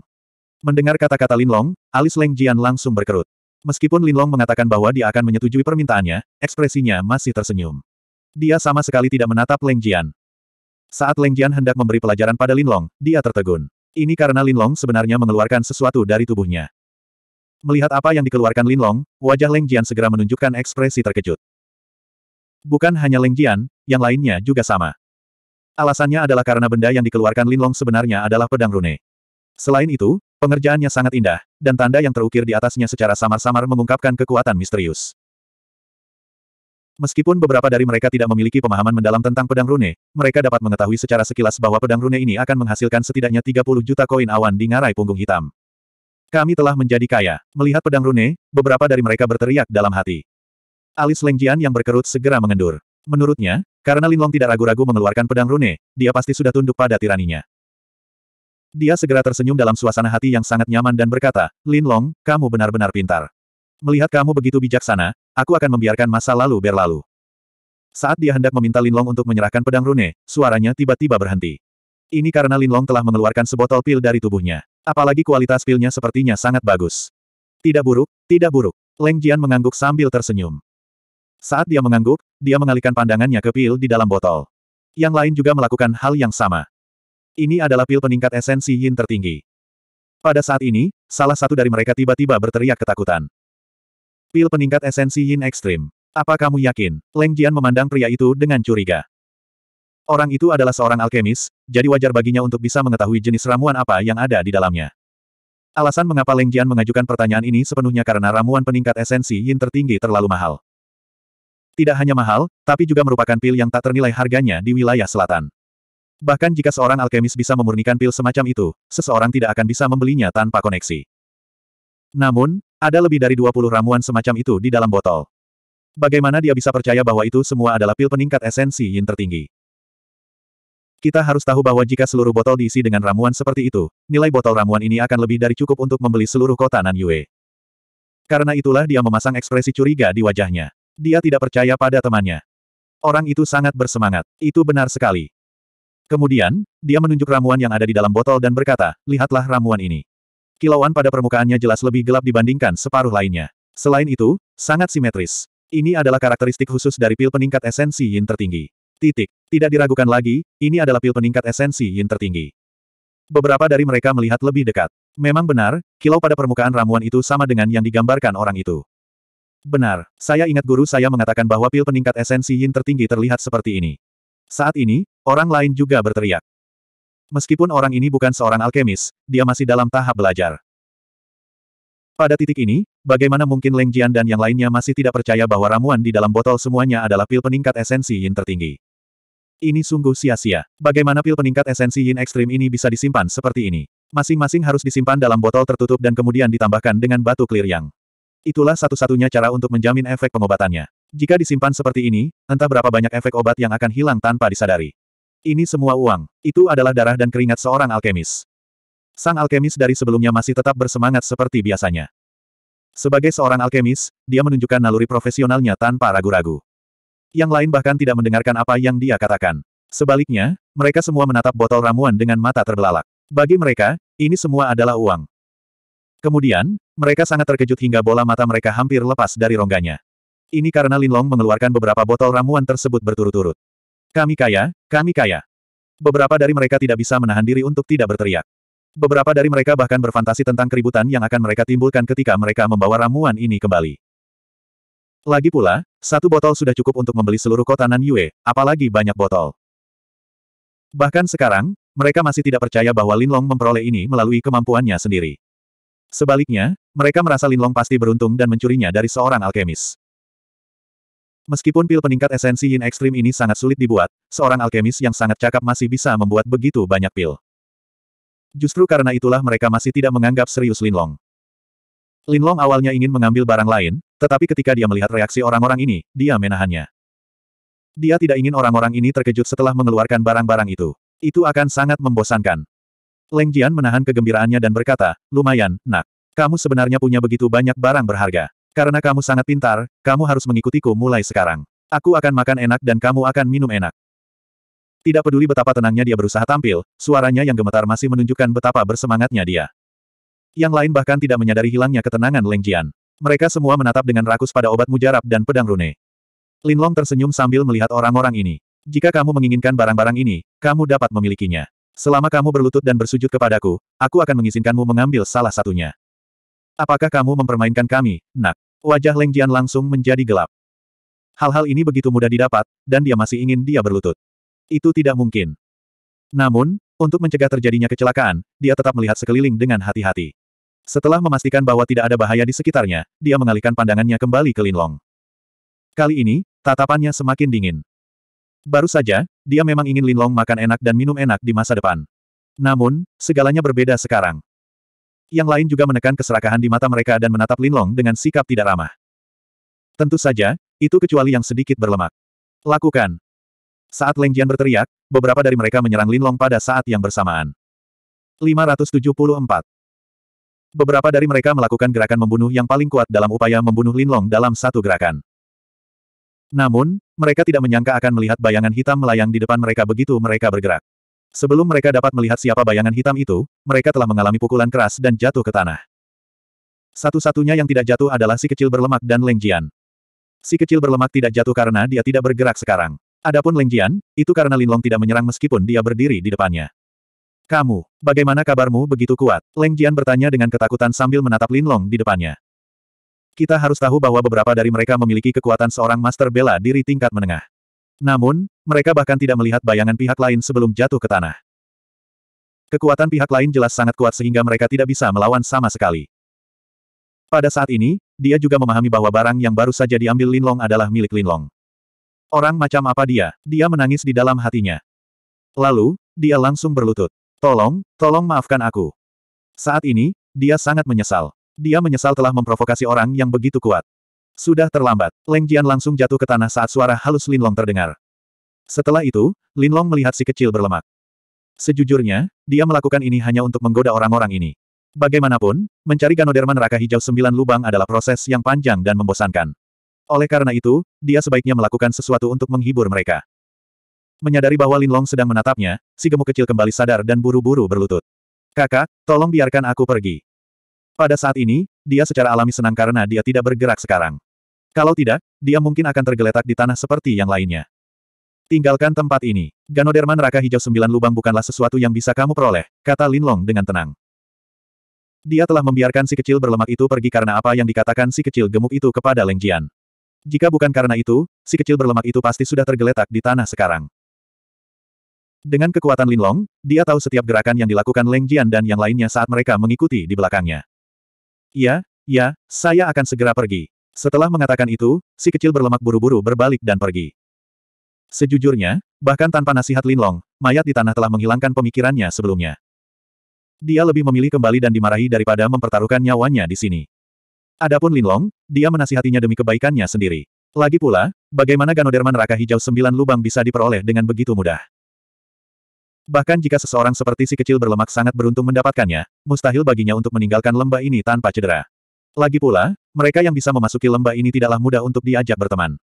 Mendengar kata-kata Lin Long, alis Leng Jian langsung berkerut. Meskipun Lin Long mengatakan bahwa dia akan menyetujui permintaannya, ekspresinya masih tersenyum. Dia sama sekali tidak menatap Leng Jian. Saat Leng Jian hendak memberi pelajaran pada Lin Long, dia tertegun. Ini karena Lin Long sebenarnya mengeluarkan sesuatu dari tubuhnya. Melihat apa yang dikeluarkan Lin Long, wajah Leng Jian segera menunjukkan ekspresi terkejut. Bukan hanya Leng Jian, yang lainnya juga sama. Alasannya adalah karena benda yang dikeluarkan Linlong sebenarnya adalah pedang rune. Selain itu, pengerjaannya sangat indah, dan tanda yang terukir di atasnya secara samar-samar mengungkapkan kekuatan misterius. Meskipun beberapa dari mereka tidak memiliki pemahaman mendalam tentang pedang rune, mereka dapat mengetahui secara sekilas bahwa pedang rune ini akan menghasilkan setidaknya 30 juta koin awan di ngarai punggung hitam. Kami telah menjadi kaya. Melihat pedang rune, beberapa dari mereka berteriak dalam hati. Alis Leng Jian yang berkerut segera mengendur. Menurutnya, karena Linlong tidak ragu-ragu mengeluarkan pedang rune, dia pasti sudah tunduk pada tiraninya. Dia segera tersenyum dalam suasana hati yang sangat nyaman dan berkata, Linlong, kamu benar-benar pintar. Melihat kamu begitu bijaksana, aku akan membiarkan masa lalu berlalu. Saat dia hendak meminta Linlong untuk menyerahkan pedang rune, suaranya tiba-tiba berhenti. Ini karena Linlong telah mengeluarkan sebotol pil dari tubuhnya. Apalagi kualitas pilnya sepertinya sangat bagus. Tidak buruk, tidak buruk. Leng Jian mengangguk sambil tersenyum. Saat dia mengangguk, dia mengalihkan pandangannya ke pil di dalam botol. Yang lain juga melakukan hal yang sama. Ini adalah pil peningkat esensi yin tertinggi. Pada saat ini, salah satu dari mereka tiba-tiba berteriak ketakutan. Pil peningkat esensi yin ekstrim. Apa kamu yakin? Leng Jian memandang pria itu dengan curiga. Orang itu adalah seorang alkemis, jadi wajar baginya untuk bisa mengetahui jenis ramuan apa yang ada di dalamnya. Alasan mengapa Leng Jian mengajukan pertanyaan ini sepenuhnya karena ramuan peningkat esensi yin tertinggi terlalu mahal. Tidak hanya mahal, tapi juga merupakan pil yang tak ternilai harganya di wilayah selatan. Bahkan jika seorang alkemis bisa memurnikan pil semacam itu, seseorang tidak akan bisa membelinya tanpa koneksi. Namun, ada lebih dari 20 ramuan semacam itu di dalam botol. Bagaimana dia bisa percaya bahwa itu semua adalah pil peningkat esensi yin tertinggi? Kita harus tahu bahwa jika seluruh botol diisi dengan ramuan seperti itu, nilai botol ramuan ini akan lebih dari cukup untuk membeli seluruh kota Nan Yue. Karena itulah dia memasang ekspresi curiga di wajahnya. Dia tidak percaya pada temannya. Orang itu sangat bersemangat. Itu benar sekali. Kemudian, dia menunjuk ramuan yang ada di dalam botol dan berkata, lihatlah ramuan ini. Kilauan pada permukaannya jelas lebih gelap dibandingkan separuh lainnya. Selain itu, sangat simetris. Ini adalah karakteristik khusus dari pil peningkat esensi yin tertinggi. Titik. Tidak diragukan lagi, ini adalah pil peningkat esensi yin tertinggi. Beberapa dari mereka melihat lebih dekat. Memang benar, kilau pada permukaan ramuan itu sama dengan yang digambarkan orang itu. Benar, saya ingat guru saya mengatakan bahwa pil peningkat esensi yin tertinggi terlihat seperti ini. Saat ini, orang lain juga berteriak. Meskipun orang ini bukan seorang alkemis, dia masih dalam tahap belajar. Pada titik ini, bagaimana mungkin Leng Jian dan yang lainnya masih tidak percaya bahwa ramuan di dalam botol semuanya adalah pil peningkat esensi yin tertinggi. Ini sungguh sia-sia. Bagaimana pil peningkat esensi yin ekstrim ini bisa disimpan seperti ini? Masing-masing harus disimpan dalam botol tertutup dan kemudian ditambahkan dengan batu clear yang. Itulah satu-satunya cara untuk menjamin efek pengobatannya. Jika disimpan seperti ini, entah berapa banyak efek obat yang akan hilang tanpa disadari. Ini semua uang. Itu adalah darah dan keringat seorang alkemis. Sang alkemis dari sebelumnya masih tetap bersemangat seperti biasanya. Sebagai seorang alkemis, dia menunjukkan naluri profesionalnya tanpa ragu-ragu. Yang lain bahkan tidak mendengarkan apa yang dia katakan. Sebaliknya, mereka semua menatap botol ramuan dengan mata terbelalak. Bagi mereka, ini semua adalah uang. Kemudian, mereka sangat terkejut hingga bola mata mereka hampir lepas dari rongganya. Ini karena Linlong mengeluarkan beberapa botol ramuan tersebut berturut-turut. Kami kaya, kami kaya. Beberapa dari mereka tidak bisa menahan diri untuk tidak berteriak. Beberapa dari mereka bahkan berfantasi tentang keributan yang akan mereka timbulkan ketika mereka membawa ramuan ini kembali. Lagi pula, satu botol sudah cukup untuk membeli seluruh kota Nan Yue, apalagi banyak botol. Bahkan sekarang, mereka masih tidak percaya bahwa Linlong memperoleh ini melalui kemampuannya sendiri. Sebaliknya, mereka merasa Linlong pasti beruntung dan mencurinya dari seorang alkemis. Meskipun pil peningkat esensi yin ekstrim ini sangat sulit dibuat, seorang alkemis yang sangat cakap masih bisa membuat begitu banyak pil. Justru karena itulah mereka masih tidak menganggap serius Linlong. Linlong awalnya ingin mengambil barang lain, tetapi ketika dia melihat reaksi orang-orang ini, dia menahannya. Dia tidak ingin orang-orang ini terkejut setelah mengeluarkan barang-barang itu. Itu akan sangat membosankan. Leng Jian menahan kegembiraannya dan berkata, lumayan, nak. Kamu sebenarnya punya begitu banyak barang berharga. Karena kamu sangat pintar, kamu harus mengikutiku mulai sekarang. Aku akan makan enak dan kamu akan minum enak. Tidak peduli betapa tenangnya dia berusaha tampil, suaranya yang gemetar masih menunjukkan betapa bersemangatnya dia. Yang lain bahkan tidak menyadari hilangnya ketenangan Leng Jian. Mereka semua menatap dengan rakus pada obat mujarab dan pedang rune. Lin Long tersenyum sambil melihat orang-orang ini. Jika kamu menginginkan barang-barang ini, kamu dapat memilikinya. Selama kamu berlutut dan bersujud kepadaku, aku akan mengizinkanmu mengambil salah satunya. Apakah kamu mempermainkan kami, nak? Wajah Leng Jian langsung menjadi gelap. Hal-hal ini begitu mudah didapat, dan dia masih ingin dia berlutut. Itu tidak mungkin. Namun, untuk mencegah terjadinya kecelakaan, dia tetap melihat sekeliling dengan hati-hati. Setelah memastikan bahwa tidak ada bahaya di sekitarnya, dia mengalihkan pandangannya kembali ke Linlong. Kali ini, tatapannya semakin dingin. Baru saja, dia memang ingin Linlong makan enak dan minum enak di masa depan. Namun, segalanya berbeda sekarang. Yang lain juga menekan keserakahan di mata mereka dan menatap Linlong dengan sikap tidak ramah. Tentu saja, itu kecuali yang sedikit berlemak. Lakukan. Saat Leng Jian berteriak, beberapa dari mereka menyerang Linlong pada saat yang bersamaan. 574. Beberapa dari mereka melakukan gerakan membunuh yang paling kuat dalam upaya membunuh Linlong dalam satu gerakan. Namun, mereka tidak menyangka akan melihat bayangan hitam melayang di depan mereka begitu mereka bergerak. Sebelum mereka dapat melihat siapa bayangan hitam itu, mereka telah mengalami pukulan keras dan jatuh ke tanah. Satu-satunya yang tidak jatuh adalah si kecil berlemak dan Leng Si kecil berlemak tidak jatuh karena dia tidak bergerak sekarang. Adapun Leng itu karena Linlong tidak menyerang meskipun dia berdiri di depannya. Kamu, bagaimana kabarmu begitu kuat? Lengjian bertanya dengan ketakutan sambil menatap Linlong di depannya. Kita harus tahu bahwa beberapa dari mereka memiliki kekuatan seorang master bela diri tingkat menengah. Namun, mereka bahkan tidak melihat bayangan pihak lain sebelum jatuh ke tanah. Kekuatan pihak lain jelas sangat kuat sehingga mereka tidak bisa melawan sama sekali. Pada saat ini, dia juga memahami bahwa barang yang baru saja diambil Linlong adalah milik Linlong. Orang macam apa dia? Dia menangis di dalam hatinya. Lalu, dia langsung berlutut. Tolong, tolong maafkan aku. Saat ini, dia sangat menyesal. Dia menyesal telah memprovokasi orang yang begitu kuat. Sudah terlambat, Leng Jian langsung jatuh ke tanah saat suara halus Lin Long terdengar. Setelah itu, Lin Long melihat si kecil berlemak. Sejujurnya, dia melakukan ini hanya untuk menggoda orang-orang ini. Bagaimanapun, mencari Ganoderma neraka hijau sembilan lubang adalah proses yang panjang dan membosankan. Oleh karena itu, dia sebaiknya melakukan sesuatu untuk menghibur mereka. Menyadari bahwa Lin Long sedang menatapnya, si gemuk kecil kembali sadar dan buru-buru berlutut. Kakak, tolong biarkan aku pergi. Pada saat ini, dia secara alami senang karena dia tidak bergerak sekarang. Kalau tidak, dia mungkin akan tergeletak di tanah seperti yang lainnya. Tinggalkan tempat ini. Ganoderma neraka hijau sembilan lubang bukanlah sesuatu yang bisa kamu peroleh, kata Linlong dengan tenang. Dia telah membiarkan si kecil berlemak itu pergi karena apa yang dikatakan si kecil gemuk itu kepada Leng Jian. Jika bukan karena itu, si kecil berlemak itu pasti sudah tergeletak di tanah sekarang. Dengan kekuatan Linlong, dia tahu setiap gerakan yang dilakukan Leng Jian dan yang lainnya saat mereka mengikuti di belakangnya. Ya, ya, saya akan segera pergi. Setelah mengatakan itu, si kecil berlemak buru-buru berbalik dan pergi. Sejujurnya, bahkan tanpa nasihat Linlong, mayat di tanah telah menghilangkan pemikirannya sebelumnya. Dia lebih memilih kembali dan dimarahi daripada mempertaruhkan nyawanya di sini. Adapun Linlong, dia menasihatinya demi kebaikannya sendiri. Lagi pula, bagaimana Ganoderma neraka Hijau Sembilan Lubang bisa diperoleh dengan begitu mudah? Bahkan jika seseorang seperti si kecil berlemak sangat beruntung mendapatkannya, mustahil baginya untuk meninggalkan lembah ini tanpa cedera. Lagi pula, mereka yang bisa memasuki lembah ini tidaklah mudah untuk diajak berteman.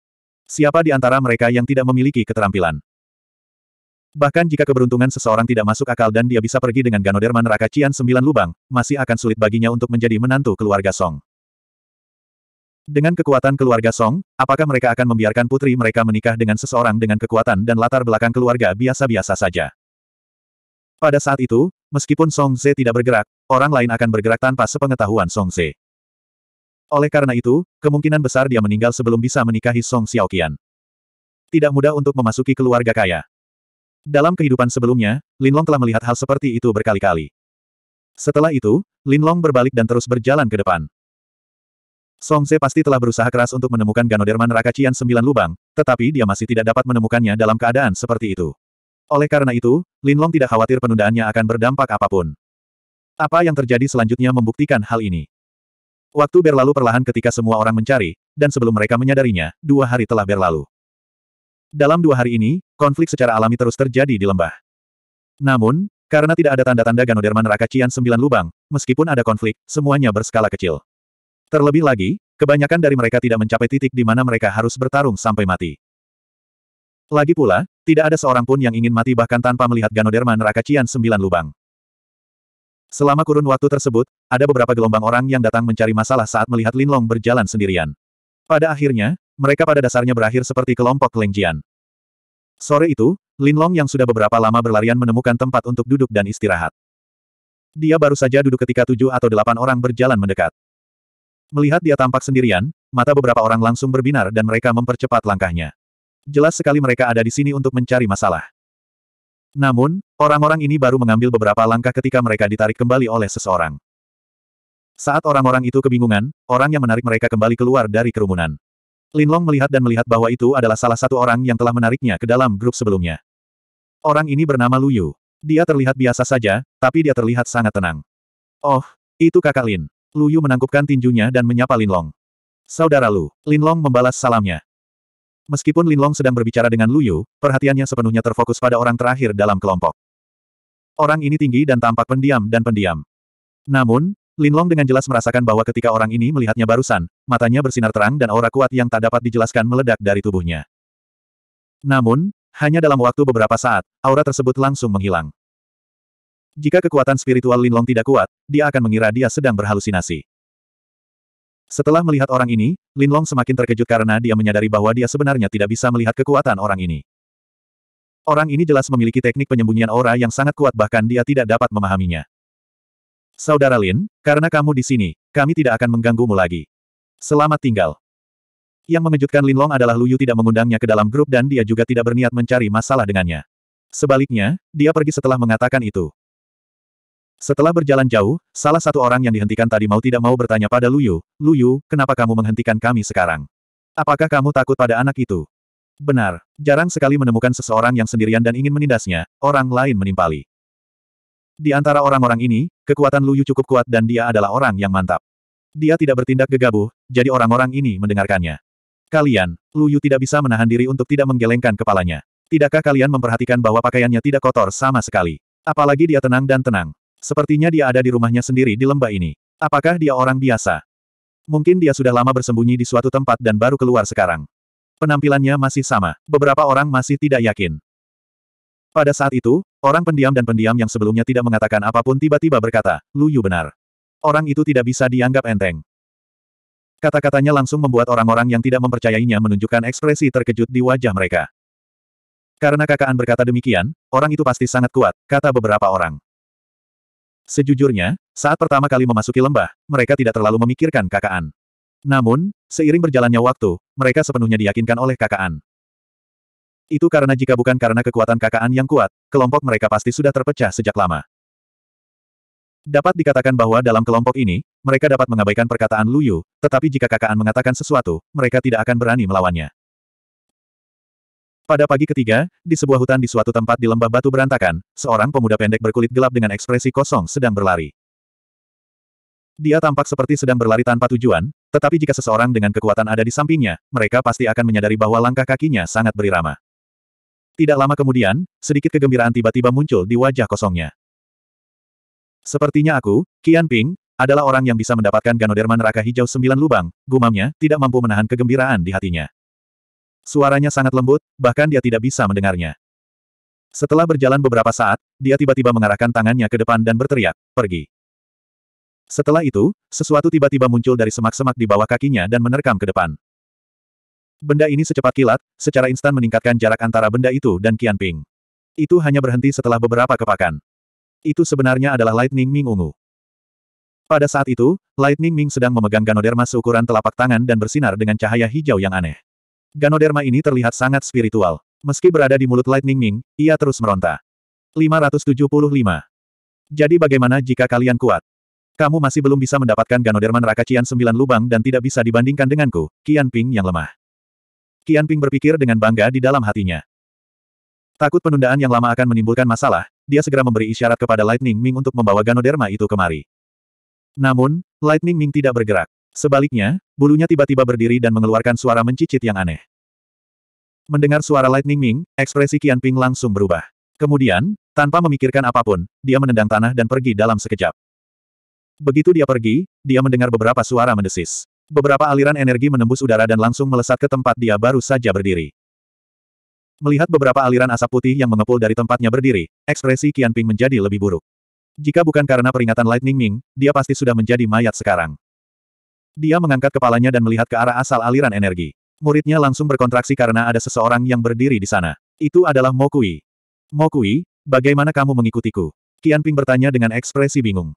Siapa di antara mereka yang tidak memiliki keterampilan? Bahkan jika keberuntungan seseorang tidak masuk akal dan dia bisa pergi dengan ganoderma neraka Cian sembilan lubang, masih akan sulit baginya untuk menjadi menantu keluarga Song. Dengan kekuatan keluarga Song, apakah mereka akan membiarkan putri mereka menikah dengan seseorang dengan kekuatan dan latar belakang keluarga biasa-biasa saja? Pada saat itu, meskipun Song Ze tidak bergerak, orang lain akan bergerak tanpa sepengetahuan Song Ze. Oleh karena itu, kemungkinan besar dia meninggal sebelum bisa menikahi Song Xiaoqian. Tidak mudah untuk memasuki keluarga kaya. Dalam kehidupan sebelumnya, Lin Long telah melihat hal seperti itu berkali-kali. Setelah itu, Lin Long berbalik dan terus berjalan ke depan. Song Ze pasti telah berusaha keras untuk menemukan Ganoderman Rakacian sembilan lubang, tetapi dia masih tidak dapat menemukannya dalam keadaan seperti itu. Oleh karena itu, Linlong tidak khawatir penundaannya akan berdampak apapun. Apa yang terjadi selanjutnya membuktikan hal ini. Waktu berlalu perlahan ketika semua orang mencari, dan sebelum mereka menyadarinya, dua hari telah berlalu. Dalam dua hari ini, konflik secara alami terus terjadi di lembah. Namun, karena tidak ada tanda-tanda Ganoderma neraka Cian sembilan lubang, meskipun ada konflik, semuanya berskala kecil. Terlebih lagi, kebanyakan dari mereka tidak mencapai titik di mana mereka harus bertarung sampai mati. Lagi pula, tidak ada seorang pun yang ingin mati bahkan tanpa melihat Ganoderma neraka Cian sembilan lubang. Selama kurun waktu tersebut, ada beberapa gelombang orang yang datang mencari masalah saat melihat Linlong berjalan sendirian. Pada akhirnya, mereka pada dasarnya berakhir seperti kelompok Lengjian. Sore itu, Linlong yang sudah beberapa lama berlarian menemukan tempat untuk duduk dan istirahat. Dia baru saja duduk ketika tujuh atau delapan orang berjalan mendekat. Melihat dia tampak sendirian, mata beberapa orang langsung berbinar dan mereka mempercepat langkahnya. Jelas sekali mereka ada di sini untuk mencari masalah. Namun, orang-orang ini baru mengambil beberapa langkah ketika mereka ditarik kembali oleh seseorang. Saat orang-orang itu kebingungan, orang yang menarik mereka kembali keluar dari kerumunan. Linlong melihat dan melihat bahwa itu adalah salah satu orang yang telah menariknya ke dalam grup sebelumnya. Orang ini bernama Lu Yu. Dia terlihat biasa saja, tapi dia terlihat sangat tenang. Oh, itu kakak Lin. Yu menangkupkan tinjunya dan menyapa Linlong. Saudara Lu, Linlong membalas salamnya. Meskipun Linlong sedang berbicara dengan Luyu, perhatiannya sepenuhnya terfokus pada orang terakhir dalam kelompok. Orang ini tinggi dan tampak pendiam dan pendiam. Namun, Linlong dengan jelas merasakan bahwa ketika orang ini melihatnya barusan, matanya bersinar terang dan aura kuat yang tak dapat dijelaskan meledak dari tubuhnya. Namun, hanya dalam waktu beberapa saat, aura tersebut langsung menghilang. Jika kekuatan spiritual Linlong tidak kuat, dia akan mengira dia sedang berhalusinasi. Setelah melihat orang ini, Lin Long semakin terkejut karena dia menyadari bahwa dia sebenarnya tidak bisa melihat kekuatan orang ini. Orang ini jelas memiliki teknik penyembunyian aura yang sangat kuat bahkan dia tidak dapat memahaminya. Saudara Lin, karena kamu di sini, kami tidak akan mengganggumu lagi. Selamat tinggal. Yang mengejutkan Lin Long adalah Yu tidak mengundangnya ke dalam grup dan dia juga tidak berniat mencari masalah dengannya. Sebaliknya, dia pergi setelah mengatakan itu. Setelah berjalan jauh, salah satu orang yang dihentikan tadi mau tidak mau bertanya pada Luyu, Luyu, kenapa kamu menghentikan kami sekarang? Apakah kamu takut pada anak itu? Benar, jarang sekali menemukan seseorang yang sendirian dan ingin menindasnya, orang lain menimpali. Di antara orang-orang ini, kekuatan Luyu cukup kuat dan dia adalah orang yang mantap. Dia tidak bertindak gegabah, jadi orang-orang ini mendengarkannya. Kalian, Luyu tidak bisa menahan diri untuk tidak menggelengkan kepalanya. Tidakkah kalian memperhatikan bahwa pakaiannya tidak kotor sama sekali? Apalagi dia tenang dan tenang. Sepertinya dia ada di rumahnya sendiri di lembah ini. Apakah dia orang biasa? Mungkin dia sudah lama bersembunyi di suatu tempat dan baru keluar sekarang. Penampilannya masih sama, beberapa orang masih tidak yakin. Pada saat itu, orang pendiam dan pendiam yang sebelumnya tidak mengatakan apapun tiba-tiba berkata, Lu Yu benar. Orang itu tidak bisa dianggap enteng. Kata-katanya langsung membuat orang-orang yang tidak mempercayainya menunjukkan ekspresi terkejut di wajah mereka. Karena kakaan berkata demikian, orang itu pasti sangat kuat, kata beberapa orang. Sejujurnya, saat pertama kali memasuki lembah, mereka tidak terlalu memikirkan kakaan. Namun, seiring berjalannya waktu, mereka sepenuhnya diyakinkan oleh kakaan. Itu karena jika bukan karena kekuatan kakaan yang kuat, kelompok mereka pasti sudah terpecah sejak lama. Dapat dikatakan bahwa dalam kelompok ini, mereka dapat mengabaikan perkataan Luyu, tetapi jika kakaan mengatakan sesuatu, mereka tidak akan berani melawannya. Pada pagi ketiga, di sebuah hutan di suatu tempat di lembah batu berantakan, seorang pemuda pendek berkulit gelap dengan ekspresi kosong sedang berlari. Dia tampak seperti sedang berlari tanpa tujuan, tetapi jika seseorang dengan kekuatan ada di sampingnya, mereka pasti akan menyadari bahwa langkah kakinya sangat berirama. Tidak lama kemudian, sedikit kegembiraan tiba-tiba muncul di wajah kosongnya. Sepertinya aku, Qian Ping, adalah orang yang bisa mendapatkan Ganoderma neraka hijau sembilan lubang, gumamnya, tidak mampu menahan kegembiraan di hatinya. Suaranya sangat lembut, bahkan dia tidak bisa mendengarnya. Setelah berjalan beberapa saat, dia tiba-tiba mengarahkan tangannya ke depan dan berteriak, pergi. Setelah itu, sesuatu tiba-tiba muncul dari semak-semak di bawah kakinya dan menerkam ke depan. Benda ini secepat kilat, secara instan meningkatkan jarak antara benda itu dan Qian Ping. Itu hanya berhenti setelah beberapa kepakan. Itu sebenarnya adalah Lightning Ming ungu. Pada saat itu, Lightning Ming sedang memegang ganoderma seukuran telapak tangan dan bersinar dengan cahaya hijau yang aneh. Ganoderma ini terlihat sangat spiritual. Meski berada di mulut Lightning Ming, ia terus meronta. 575. Jadi bagaimana jika kalian kuat? Kamu masih belum bisa mendapatkan Ganoderma neraka Cian sembilan lubang dan tidak bisa dibandingkan denganku, Kian Ping yang lemah. Kian Ping berpikir dengan bangga di dalam hatinya. Takut penundaan yang lama akan menimbulkan masalah, dia segera memberi isyarat kepada Lightning Ming untuk membawa Ganoderma itu kemari. Namun, Lightning Ming tidak bergerak. Sebaliknya, bulunya tiba-tiba berdiri dan mengeluarkan suara mencicit yang aneh. Mendengar suara Lightning Ming, ekspresi Qian Ping langsung berubah. Kemudian, tanpa memikirkan apapun, dia menendang tanah dan pergi dalam sekejap. Begitu dia pergi, dia mendengar beberapa suara mendesis. Beberapa aliran energi menembus udara dan langsung melesat ke tempat dia baru saja berdiri. Melihat beberapa aliran asap putih yang mengepul dari tempatnya berdiri, ekspresi Qian Ping menjadi lebih buruk. Jika bukan karena peringatan Lightning Ming, dia pasti sudah menjadi mayat sekarang. Dia mengangkat kepalanya dan melihat ke arah asal aliran energi. Muridnya langsung berkontraksi karena ada seseorang yang berdiri di sana. Itu adalah Mokui. Mokui, bagaimana kamu mengikutiku? Qian Ping bertanya dengan ekspresi bingung.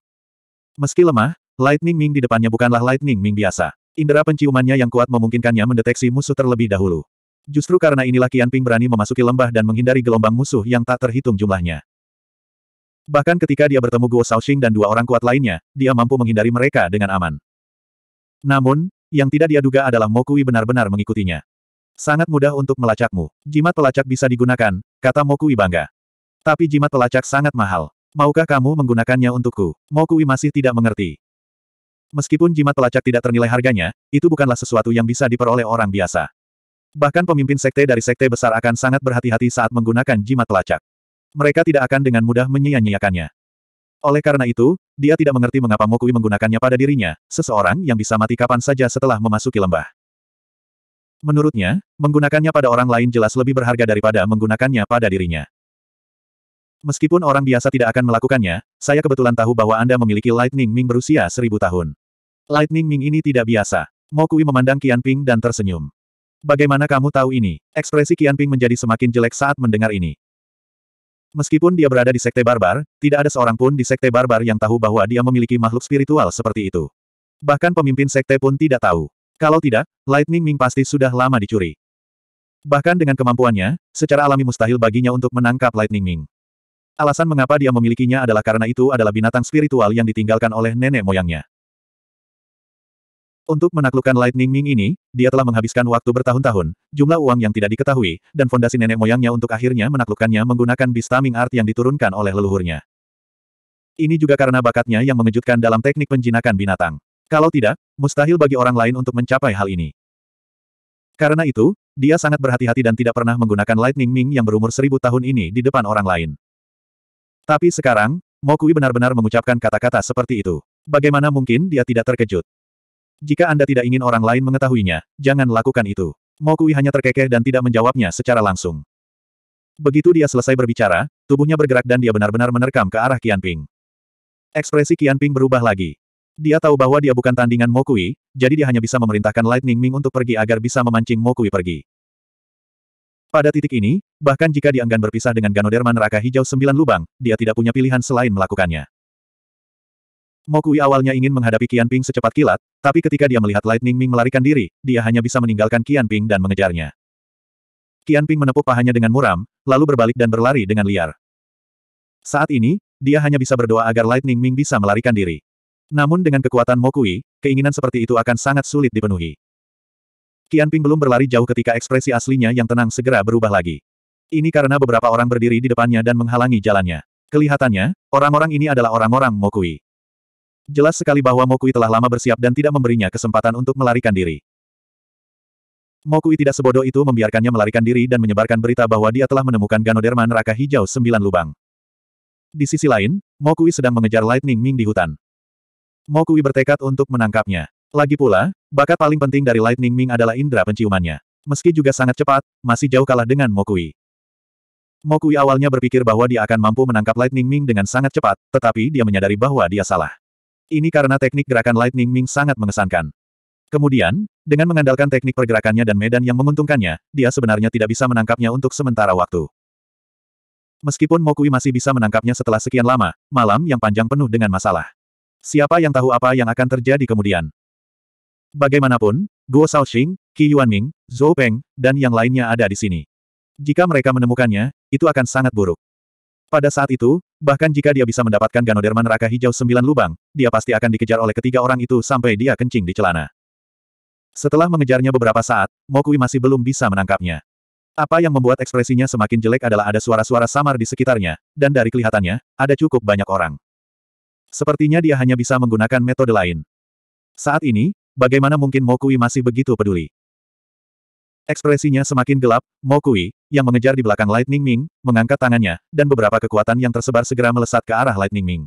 Meski lemah, Lightning Ming di depannya bukanlah Lightning Ming biasa. Indera penciumannya yang kuat memungkinkannya mendeteksi musuh terlebih dahulu. Justru karena inilah Qian Ping berani memasuki lembah dan menghindari gelombang musuh yang tak terhitung jumlahnya. Bahkan ketika dia bertemu Guo Shaoxing dan dua orang kuat lainnya, dia mampu menghindari mereka dengan aman. Namun, yang tidak dia duga adalah Mokui benar-benar mengikutinya. Sangat mudah untuk melacakmu. Jimat pelacak bisa digunakan, kata Mokui bangga. Tapi jimat pelacak sangat mahal. Maukah kamu menggunakannya untukku? Mokui masih tidak mengerti. Meskipun jimat pelacak tidak ternilai harganya, itu bukanlah sesuatu yang bisa diperoleh orang biasa. Bahkan pemimpin sekte dari sekte besar akan sangat berhati-hati saat menggunakan jimat pelacak. Mereka tidak akan dengan mudah menyia-nyiakannya. Oleh karena itu, dia tidak mengerti mengapa Mokui menggunakannya pada dirinya, seseorang yang bisa mati kapan saja setelah memasuki lembah. Menurutnya, menggunakannya pada orang lain jelas lebih berharga daripada menggunakannya pada dirinya. Meskipun orang biasa tidak akan melakukannya, saya kebetulan tahu bahwa Anda memiliki Lightning Ming berusia seribu tahun. Lightning Ming ini tidak biasa. Mokui memandang Qian Ping dan tersenyum. Bagaimana kamu tahu ini? Ekspresi Qian Ping menjadi semakin jelek saat mendengar ini. Meskipun dia berada di sekte barbar, tidak ada seorang pun di sekte barbar yang tahu bahwa dia memiliki makhluk spiritual seperti itu. Bahkan pemimpin sekte pun tidak tahu. Kalau tidak, Lightning Ming pasti sudah lama dicuri. Bahkan dengan kemampuannya, secara alami mustahil baginya untuk menangkap Lightning Ming. Alasan mengapa dia memilikinya adalah karena itu adalah binatang spiritual yang ditinggalkan oleh nenek moyangnya. Untuk menaklukkan Lightning Ming ini, dia telah menghabiskan waktu bertahun-tahun, jumlah uang yang tidak diketahui, dan fondasi nenek moyangnya untuk akhirnya menaklukkannya menggunakan Bistaming Art yang diturunkan oleh leluhurnya. Ini juga karena bakatnya yang mengejutkan dalam teknik penjinakan binatang. Kalau tidak, mustahil bagi orang lain untuk mencapai hal ini. Karena itu, dia sangat berhati-hati dan tidak pernah menggunakan Lightning Ming yang berumur seribu tahun ini di depan orang lain. Tapi sekarang, Mokui benar-benar mengucapkan kata-kata seperti itu. Bagaimana mungkin dia tidak terkejut? Jika Anda tidak ingin orang lain mengetahuinya, jangan lakukan itu. Mokui hanya terkekeh dan tidak menjawabnya secara langsung. Begitu dia selesai berbicara, tubuhnya bergerak dan dia benar-benar menerkam ke arah Qianping. Ekspresi Qianping berubah lagi. Dia tahu bahwa dia bukan tandingan Mokui, jadi dia hanya bisa memerintahkan Lightning Ming untuk pergi agar bisa memancing Mokui pergi. Pada titik ini, bahkan jika dia enggan berpisah dengan Ganoderma neraka hijau sembilan lubang, dia tidak punya pilihan selain melakukannya. Mokui awalnya ingin menghadapi Qian Ping secepat kilat, tapi ketika dia melihat Lightning Ming melarikan diri, dia hanya bisa meninggalkan Qian Ping dan mengejarnya. Qian Ping menepuk pahanya dengan muram, lalu berbalik dan berlari dengan liar. Saat ini, dia hanya bisa berdoa agar Lightning Ming bisa melarikan diri. Namun dengan kekuatan Mokui, keinginan seperti itu akan sangat sulit dipenuhi. Qian Ping belum berlari jauh ketika ekspresi aslinya yang tenang segera berubah lagi. Ini karena beberapa orang berdiri di depannya dan menghalangi jalannya. Kelihatannya, orang-orang ini adalah orang-orang Mokui. Jelas sekali bahwa Mokui telah lama bersiap dan tidak memberinya kesempatan untuk melarikan diri. Mokui tidak sebodoh itu membiarkannya melarikan diri dan menyebarkan berita bahwa dia telah menemukan Ganoderma neraka hijau sembilan lubang. Di sisi lain, Mokui sedang mengejar Lightning Ming di hutan. Mokui bertekad untuk menangkapnya. Lagi pula, bakat paling penting dari Lightning Ming adalah indera penciumannya. Meski juga sangat cepat, masih jauh kalah dengan Mokui. Mokui awalnya berpikir bahwa dia akan mampu menangkap Lightning Ming dengan sangat cepat, tetapi dia menyadari bahwa dia salah. Ini karena teknik gerakan Lightning Ming sangat mengesankan. Kemudian, dengan mengandalkan teknik pergerakannya dan medan yang menguntungkannya, dia sebenarnya tidak bisa menangkapnya untuk sementara waktu. Meskipun Mokui masih bisa menangkapnya setelah sekian lama, malam yang panjang penuh dengan masalah. Siapa yang tahu apa yang akan terjadi kemudian? Bagaimanapun, Guo Shaoxing, Qi Yuanming, Zhou Peng, dan yang lainnya ada di sini. Jika mereka menemukannya, itu akan sangat buruk. Pada saat itu, bahkan jika dia bisa mendapatkan Ganoderma neraka hijau sembilan lubang, dia pasti akan dikejar oleh ketiga orang itu sampai dia kencing di celana. Setelah mengejarnya beberapa saat, Mokui masih belum bisa menangkapnya. Apa yang membuat ekspresinya semakin jelek adalah ada suara-suara samar di sekitarnya, dan dari kelihatannya, ada cukup banyak orang. Sepertinya dia hanya bisa menggunakan metode lain. Saat ini, bagaimana mungkin Mokui masih begitu peduli? Ekspresinya semakin gelap, Mokui, yang mengejar di belakang Lightning Ming, mengangkat tangannya, dan beberapa kekuatan yang tersebar segera melesat ke arah Lightning Ming.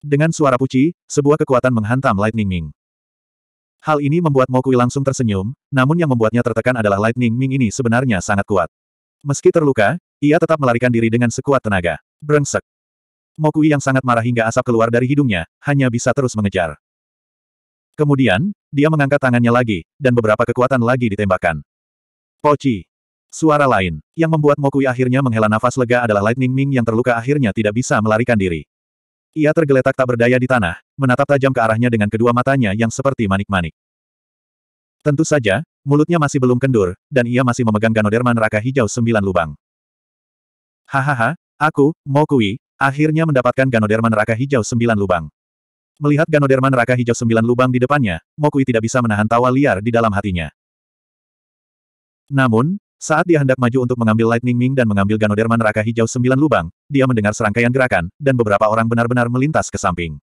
Dengan suara puci, sebuah kekuatan menghantam Lightning Ming. Hal ini membuat Mokui langsung tersenyum, namun yang membuatnya tertekan adalah Lightning Ming ini sebenarnya sangat kuat. Meski terluka, ia tetap melarikan diri dengan sekuat tenaga. Brengsek. Mokui yang sangat marah hingga asap keluar dari hidungnya, hanya bisa terus mengejar. Kemudian, dia mengangkat tangannya lagi, dan beberapa kekuatan lagi ditembakkan. Poci. Suara lain, yang membuat Mokui akhirnya menghela nafas lega adalah Lightning Ming yang terluka akhirnya tidak bisa melarikan diri. Ia tergeletak tak berdaya di tanah, menatap tajam ke arahnya dengan kedua matanya yang seperti manik-manik. Tentu saja, mulutnya masih belum kendur, dan ia masih memegang Ganoderma neraka Hijau sembilan lubang. Hahaha, aku, Mokui, akhirnya mendapatkan Ganoderma neraka Hijau sembilan lubang. Melihat Ganoderma neraka hijau sembilan lubang di depannya, Mokui tidak bisa menahan tawa liar di dalam hatinya. Namun, saat dia hendak maju untuk mengambil Lightning Ming dan mengambil Ganoderma neraka hijau sembilan lubang, dia mendengar serangkaian gerakan, dan beberapa orang benar-benar melintas ke samping.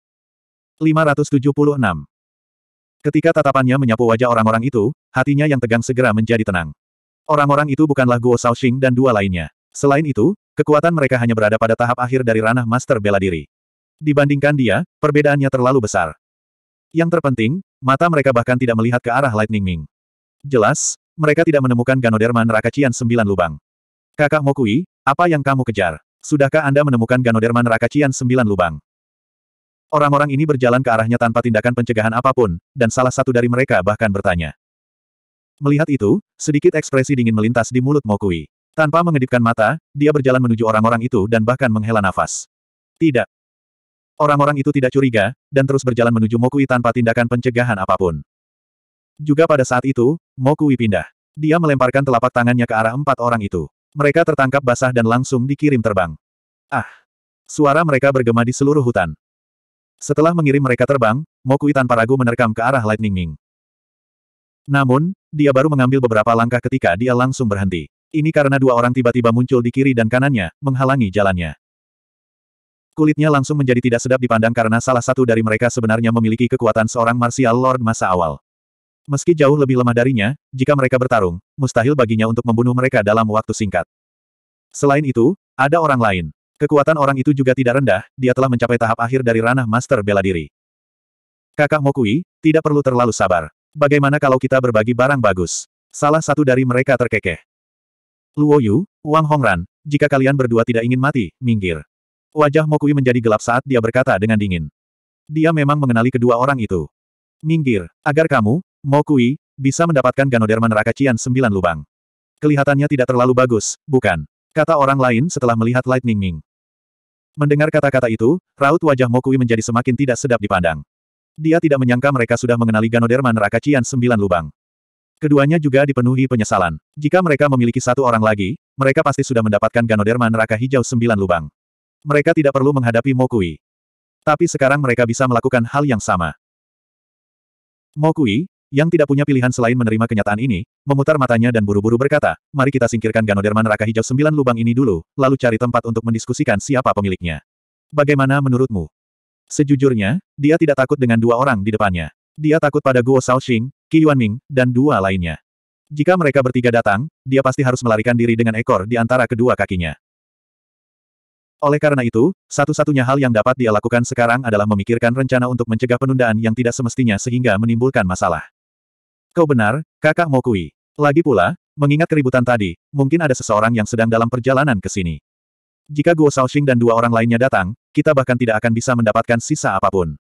576. Ketika tatapannya menyapu wajah orang-orang itu, hatinya yang tegang segera menjadi tenang. Orang-orang itu bukanlah Guo Shaoxing dan dua lainnya. Selain itu, kekuatan mereka hanya berada pada tahap akhir dari ranah Master Bela Diri. Dibandingkan dia, perbedaannya terlalu besar. Yang terpenting, mata mereka bahkan tidak melihat ke arah Lightning Ming. Jelas, mereka tidak menemukan Ganoderma neraka Cian sembilan lubang. Kakak Mokui, apa yang kamu kejar? Sudahkah Anda menemukan Ganoderma neraka Cian sembilan lubang? Orang-orang ini berjalan ke arahnya tanpa tindakan pencegahan apapun, dan salah satu dari mereka bahkan bertanya. Melihat itu, sedikit ekspresi dingin melintas di mulut Mokui. Tanpa mengedipkan mata, dia berjalan menuju orang-orang itu dan bahkan menghela nafas. Tidak, Orang-orang itu tidak curiga, dan terus berjalan menuju Mokui tanpa tindakan pencegahan apapun. Juga pada saat itu, Mokui pindah. Dia melemparkan telapak tangannya ke arah empat orang itu. Mereka tertangkap basah dan langsung dikirim terbang. Ah! Suara mereka bergema di seluruh hutan. Setelah mengirim mereka terbang, Mokui tanpa ragu menerkam ke arah Lightning Ming. Namun, dia baru mengambil beberapa langkah ketika dia langsung berhenti. Ini karena dua orang tiba-tiba muncul di kiri dan kanannya, menghalangi jalannya. Kulitnya langsung menjadi tidak sedap dipandang karena salah satu dari mereka sebenarnya memiliki kekuatan seorang martial lord masa awal. Meski jauh lebih lemah darinya, jika mereka bertarung, mustahil baginya untuk membunuh mereka dalam waktu singkat. Selain itu, ada orang lain. Kekuatan orang itu juga tidak rendah, dia telah mencapai tahap akhir dari ranah master bela diri. Kakak Mokui, tidak perlu terlalu sabar. Bagaimana kalau kita berbagi barang bagus? Salah satu dari mereka terkekeh. Luoyu, Wang Hongran, jika kalian berdua tidak ingin mati, minggir. Wajah Mokui menjadi gelap saat dia berkata dengan dingin. Dia memang mengenali kedua orang itu. Minggir, agar kamu, Mokui, bisa mendapatkan Ganoderma neraka Cian sembilan lubang. Kelihatannya tidak terlalu bagus, bukan? Kata orang lain setelah melihat Lightning Ming. Mendengar kata-kata itu, raut wajah Mokui menjadi semakin tidak sedap dipandang. Dia tidak menyangka mereka sudah mengenali Ganoderma neraka Cian sembilan lubang. Keduanya juga dipenuhi penyesalan. Jika mereka memiliki satu orang lagi, mereka pasti sudah mendapatkan Ganoderma neraka hijau sembilan lubang. Mereka tidak perlu menghadapi Mokui. Tapi sekarang mereka bisa melakukan hal yang sama. Mokui, yang tidak punya pilihan selain menerima kenyataan ini, memutar matanya dan buru-buru berkata, mari kita singkirkan Ganoderma neraka hijau sembilan lubang ini dulu, lalu cari tempat untuk mendiskusikan siapa pemiliknya. Bagaimana menurutmu? Sejujurnya, dia tidak takut dengan dua orang di depannya. Dia takut pada Guo Shaoxing, Qi Yuanming, dan dua lainnya. Jika mereka bertiga datang, dia pasti harus melarikan diri dengan ekor di antara kedua kakinya. Oleh karena itu, satu-satunya hal yang dapat dia lakukan sekarang adalah memikirkan rencana untuk mencegah penundaan yang tidak semestinya sehingga menimbulkan masalah. Kau benar, kakak Mokui. Lagi pula, mengingat keributan tadi, mungkin ada seseorang yang sedang dalam perjalanan ke sini. Jika Guo Shaoxing dan dua orang lainnya datang, kita bahkan tidak akan bisa mendapatkan sisa apapun.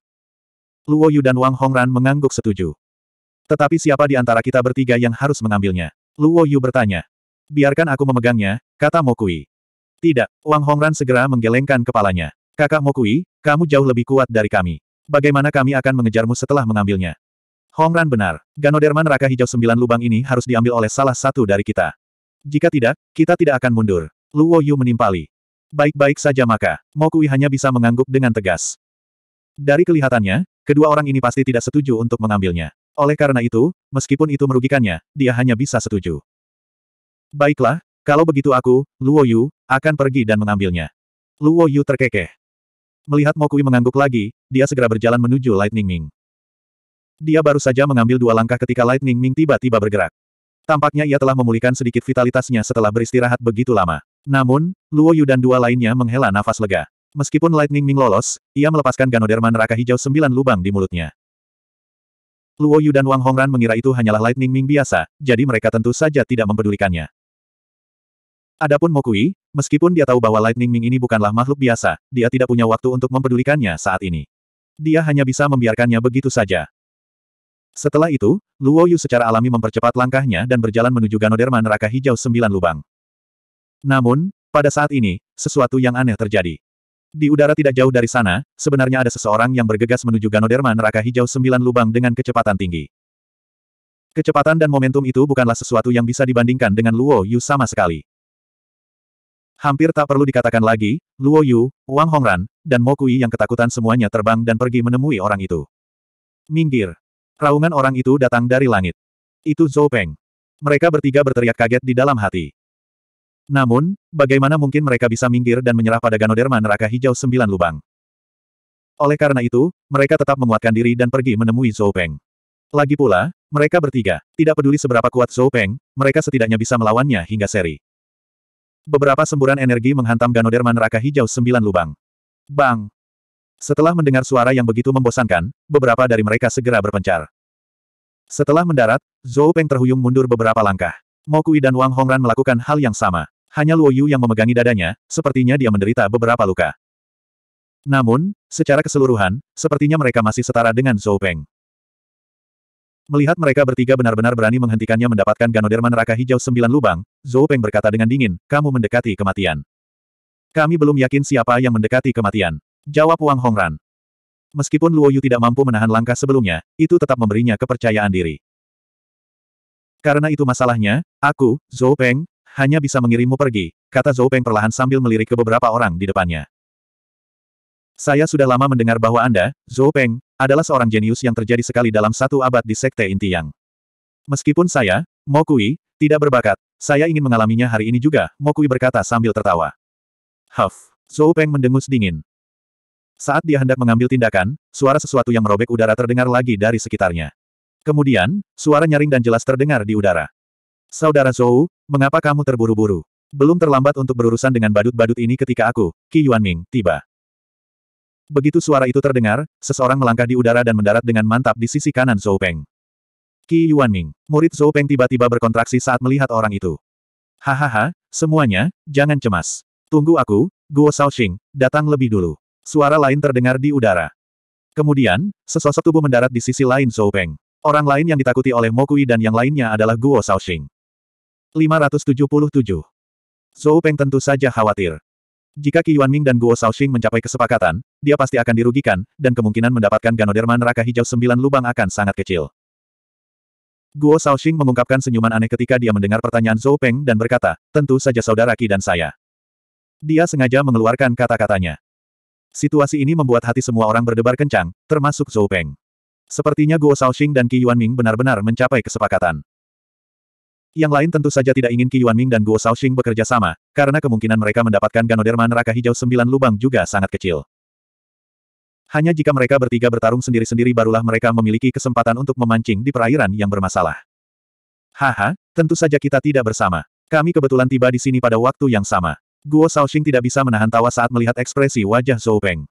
Luo Yu dan Wang Hongran mengangguk setuju. Tetapi siapa di antara kita bertiga yang harus mengambilnya? Luo Yu bertanya. Biarkan aku memegangnya, kata Mokui. Tidak, Wang Hongran segera menggelengkan kepalanya. Kakak Mokui, kamu jauh lebih kuat dari kami. Bagaimana kami akan mengejarmu setelah mengambilnya? Hongran benar, Ganoderman Raka Hijau Sembilan Lubang ini harus diambil oleh salah satu dari kita. Jika tidak, kita tidak akan mundur. Luo Yu menimpali. Baik-baik saja maka, Mokui hanya bisa mengangguk dengan tegas. Dari kelihatannya, kedua orang ini pasti tidak setuju untuk mengambilnya. Oleh karena itu, meskipun itu merugikannya, dia hanya bisa setuju. Baiklah, kalau begitu aku, Luo Yu, akan pergi dan mengambilnya. Luo Yu terkekeh. Melihat Mokui mengangguk lagi, dia segera berjalan menuju Lightning Ming. Dia baru saja mengambil dua langkah ketika Lightning Ming tiba-tiba bergerak. Tampaknya ia telah memulihkan sedikit vitalitasnya setelah beristirahat begitu lama. Namun, Luo Yu dan dua lainnya menghela nafas lega. Meskipun Lightning Ming lolos, ia melepaskan Ganoderma neraka hijau sembilan lubang di mulutnya. Luo Yu dan Wang Hongran mengira itu hanyalah Lightning Ming biasa, jadi mereka tentu saja tidak mempedulikannya. Adapun Mokui, meskipun dia tahu bahwa Lightning Ming ini bukanlah makhluk biasa, dia tidak punya waktu untuk mempedulikannya saat ini. Dia hanya bisa membiarkannya begitu saja. Setelah itu, Luo Yu secara alami mempercepat langkahnya dan berjalan menuju Ganoderma neraka hijau sembilan lubang. Namun, pada saat ini, sesuatu yang aneh terjadi. Di udara tidak jauh dari sana, sebenarnya ada seseorang yang bergegas menuju Ganoderma neraka hijau sembilan lubang dengan kecepatan tinggi. Kecepatan dan momentum itu bukanlah sesuatu yang bisa dibandingkan dengan Luo Yu sama sekali. Hampir tak perlu dikatakan lagi, Luo Yu, Wang Hongran, dan Mo Kui yang ketakutan semuanya terbang dan pergi menemui orang itu. Minggir. Raungan orang itu datang dari langit. Itu Zhou Peng. Mereka bertiga berteriak kaget di dalam hati. Namun, bagaimana mungkin mereka bisa minggir dan menyerah pada Ganoderma neraka hijau sembilan lubang? Oleh karena itu, mereka tetap menguatkan diri dan pergi menemui Zhou Peng. Lagi pula, mereka bertiga, tidak peduli seberapa kuat Zhou Peng, mereka setidaknya bisa melawannya hingga seri. Beberapa semburan energi menghantam Ganoderma neraka hijau sembilan lubang. Bang! Setelah mendengar suara yang begitu membosankan, beberapa dari mereka segera berpencar. Setelah mendarat, Zhou Peng terhuyung mundur beberapa langkah. Mokui dan Wang Hongran melakukan hal yang sama. Hanya Luo Yu yang memegangi dadanya, sepertinya dia menderita beberapa luka. Namun, secara keseluruhan, sepertinya mereka masih setara dengan Zhou Peng. Melihat mereka bertiga benar-benar berani menghentikannya mendapatkan Ganoderma neraka hijau sembilan lubang, Zhou Peng berkata dengan dingin, kamu mendekati kematian. Kami belum yakin siapa yang mendekati kematian. Jawab Wang Hongran. Meskipun Luo Yu tidak mampu menahan langkah sebelumnya, itu tetap memberinya kepercayaan diri. Karena itu masalahnya, aku, Zhou Peng, hanya bisa mengirimmu pergi, kata Zhou Peng perlahan sambil melirik ke beberapa orang di depannya. Saya sudah lama mendengar bahwa Anda, Zhou Peng, adalah seorang jenius yang terjadi sekali dalam satu abad di Sekte Intiang. Meskipun saya, Mokui, tidak berbakat, saya ingin mengalaminya hari ini juga, Mokui berkata sambil tertawa. Huff, Zhou Peng mendengus dingin. Saat dia hendak mengambil tindakan, suara sesuatu yang merobek udara terdengar lagi dari sekitarnya. Kemudian, suara nyaring dan jelas terdengar di udara. Saudara Zhou, mengapa kamu terburu-buru? Belum terlambat untuk berurusan dengan badut-badut ini ketika aku, Qi Yuanming, tiba. Begitu suara itu terdengar, seseorang melangkah di udara dan mendarat dengan mantap di sisi kanan Zhou Peng. Qi Yuanming, murid Zhou Peng tiba-tiba berkontraksi saat melihat orang itu. Hahaha, semuanya, jangan cemas. Tunggu aku, Guo Shaoxing, datang lebih dulu. Suara lain terdengar di udara. Kemudian, sesosok tubuh mendarat di sisi lain Zhou Peng. Orang lain yang ditakuti oleh Mokui dan yang lainnya adalah Guo Shaoxing. 577. Zhou Peng tentu saja khawatir. Jika Qi Yuanming dan Guo Shaoxing mencapai kesepakatan, dia pasti akan dirugikan, dan kemungkinan mendapatkan Ganoderma neraka hijau sembilan lubang akan sangat kecil. Guo Shaoxing mengungkapkan senyuman aneh ketika dia mendengar pertanyaan Zhou Peng dan berkata, tentu saja saudara Qi dan saya. Dia sengaja mengeluarkan kata-katanya. Situasi ini membuat hati semua orang berdebar kencang, termasuk Zhou Peng. Sepertinya Guo Shaoxing dan Qi Yuanming benar-benar mencapai kesepakatan. Yang lain tentu saja tidak ingin Qi Yuanming dan Guo Shaoxing bekerja sama, karena kemungkinan mereka mendapatkan Ganoderma neraka hijau sembilan lubang juga sangat kecil. Hanya jika mereka bertiga bertarung sendiri-sendiri barulah mereka memiliki kesempatan untuk memancing di perairan yang bermasalah. Haha, tentu saja kita tidak bersama. Kami kebetulan tiba di sini pada waktu yang sama. Guo Shaoxing tidak bisa menahan tawa saat melihat ekspresi wajah Zhou Peng.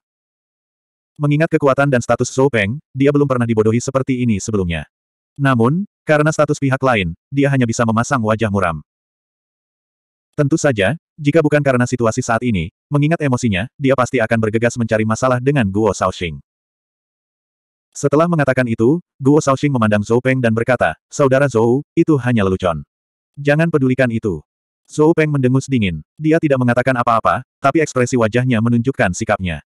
Mengingat kekuatan dan status Zhou Peng, dia belum pernah dibodohi seperti ini sebelumnya. Namun, karena status pihak lain, dia hanya bisa memasang wajah muram. Tentu saja, jika bukan karena situasi saat ini, mengingat emosinya, dia pasti akan bergegas mencari masalah dengan Guo Shaoxing. Setelah mengatakan itu, Guo Shaoxing memandang Zhou Peng dan berkata, Saudara Zhou, itu hanya lelucon. Jangan pedulikan itu. Zhou Peng mendengus dingin. Dia tidak mengatakan apa-apa, tapi ekspresi wajahnya menunjukkan sikapnya.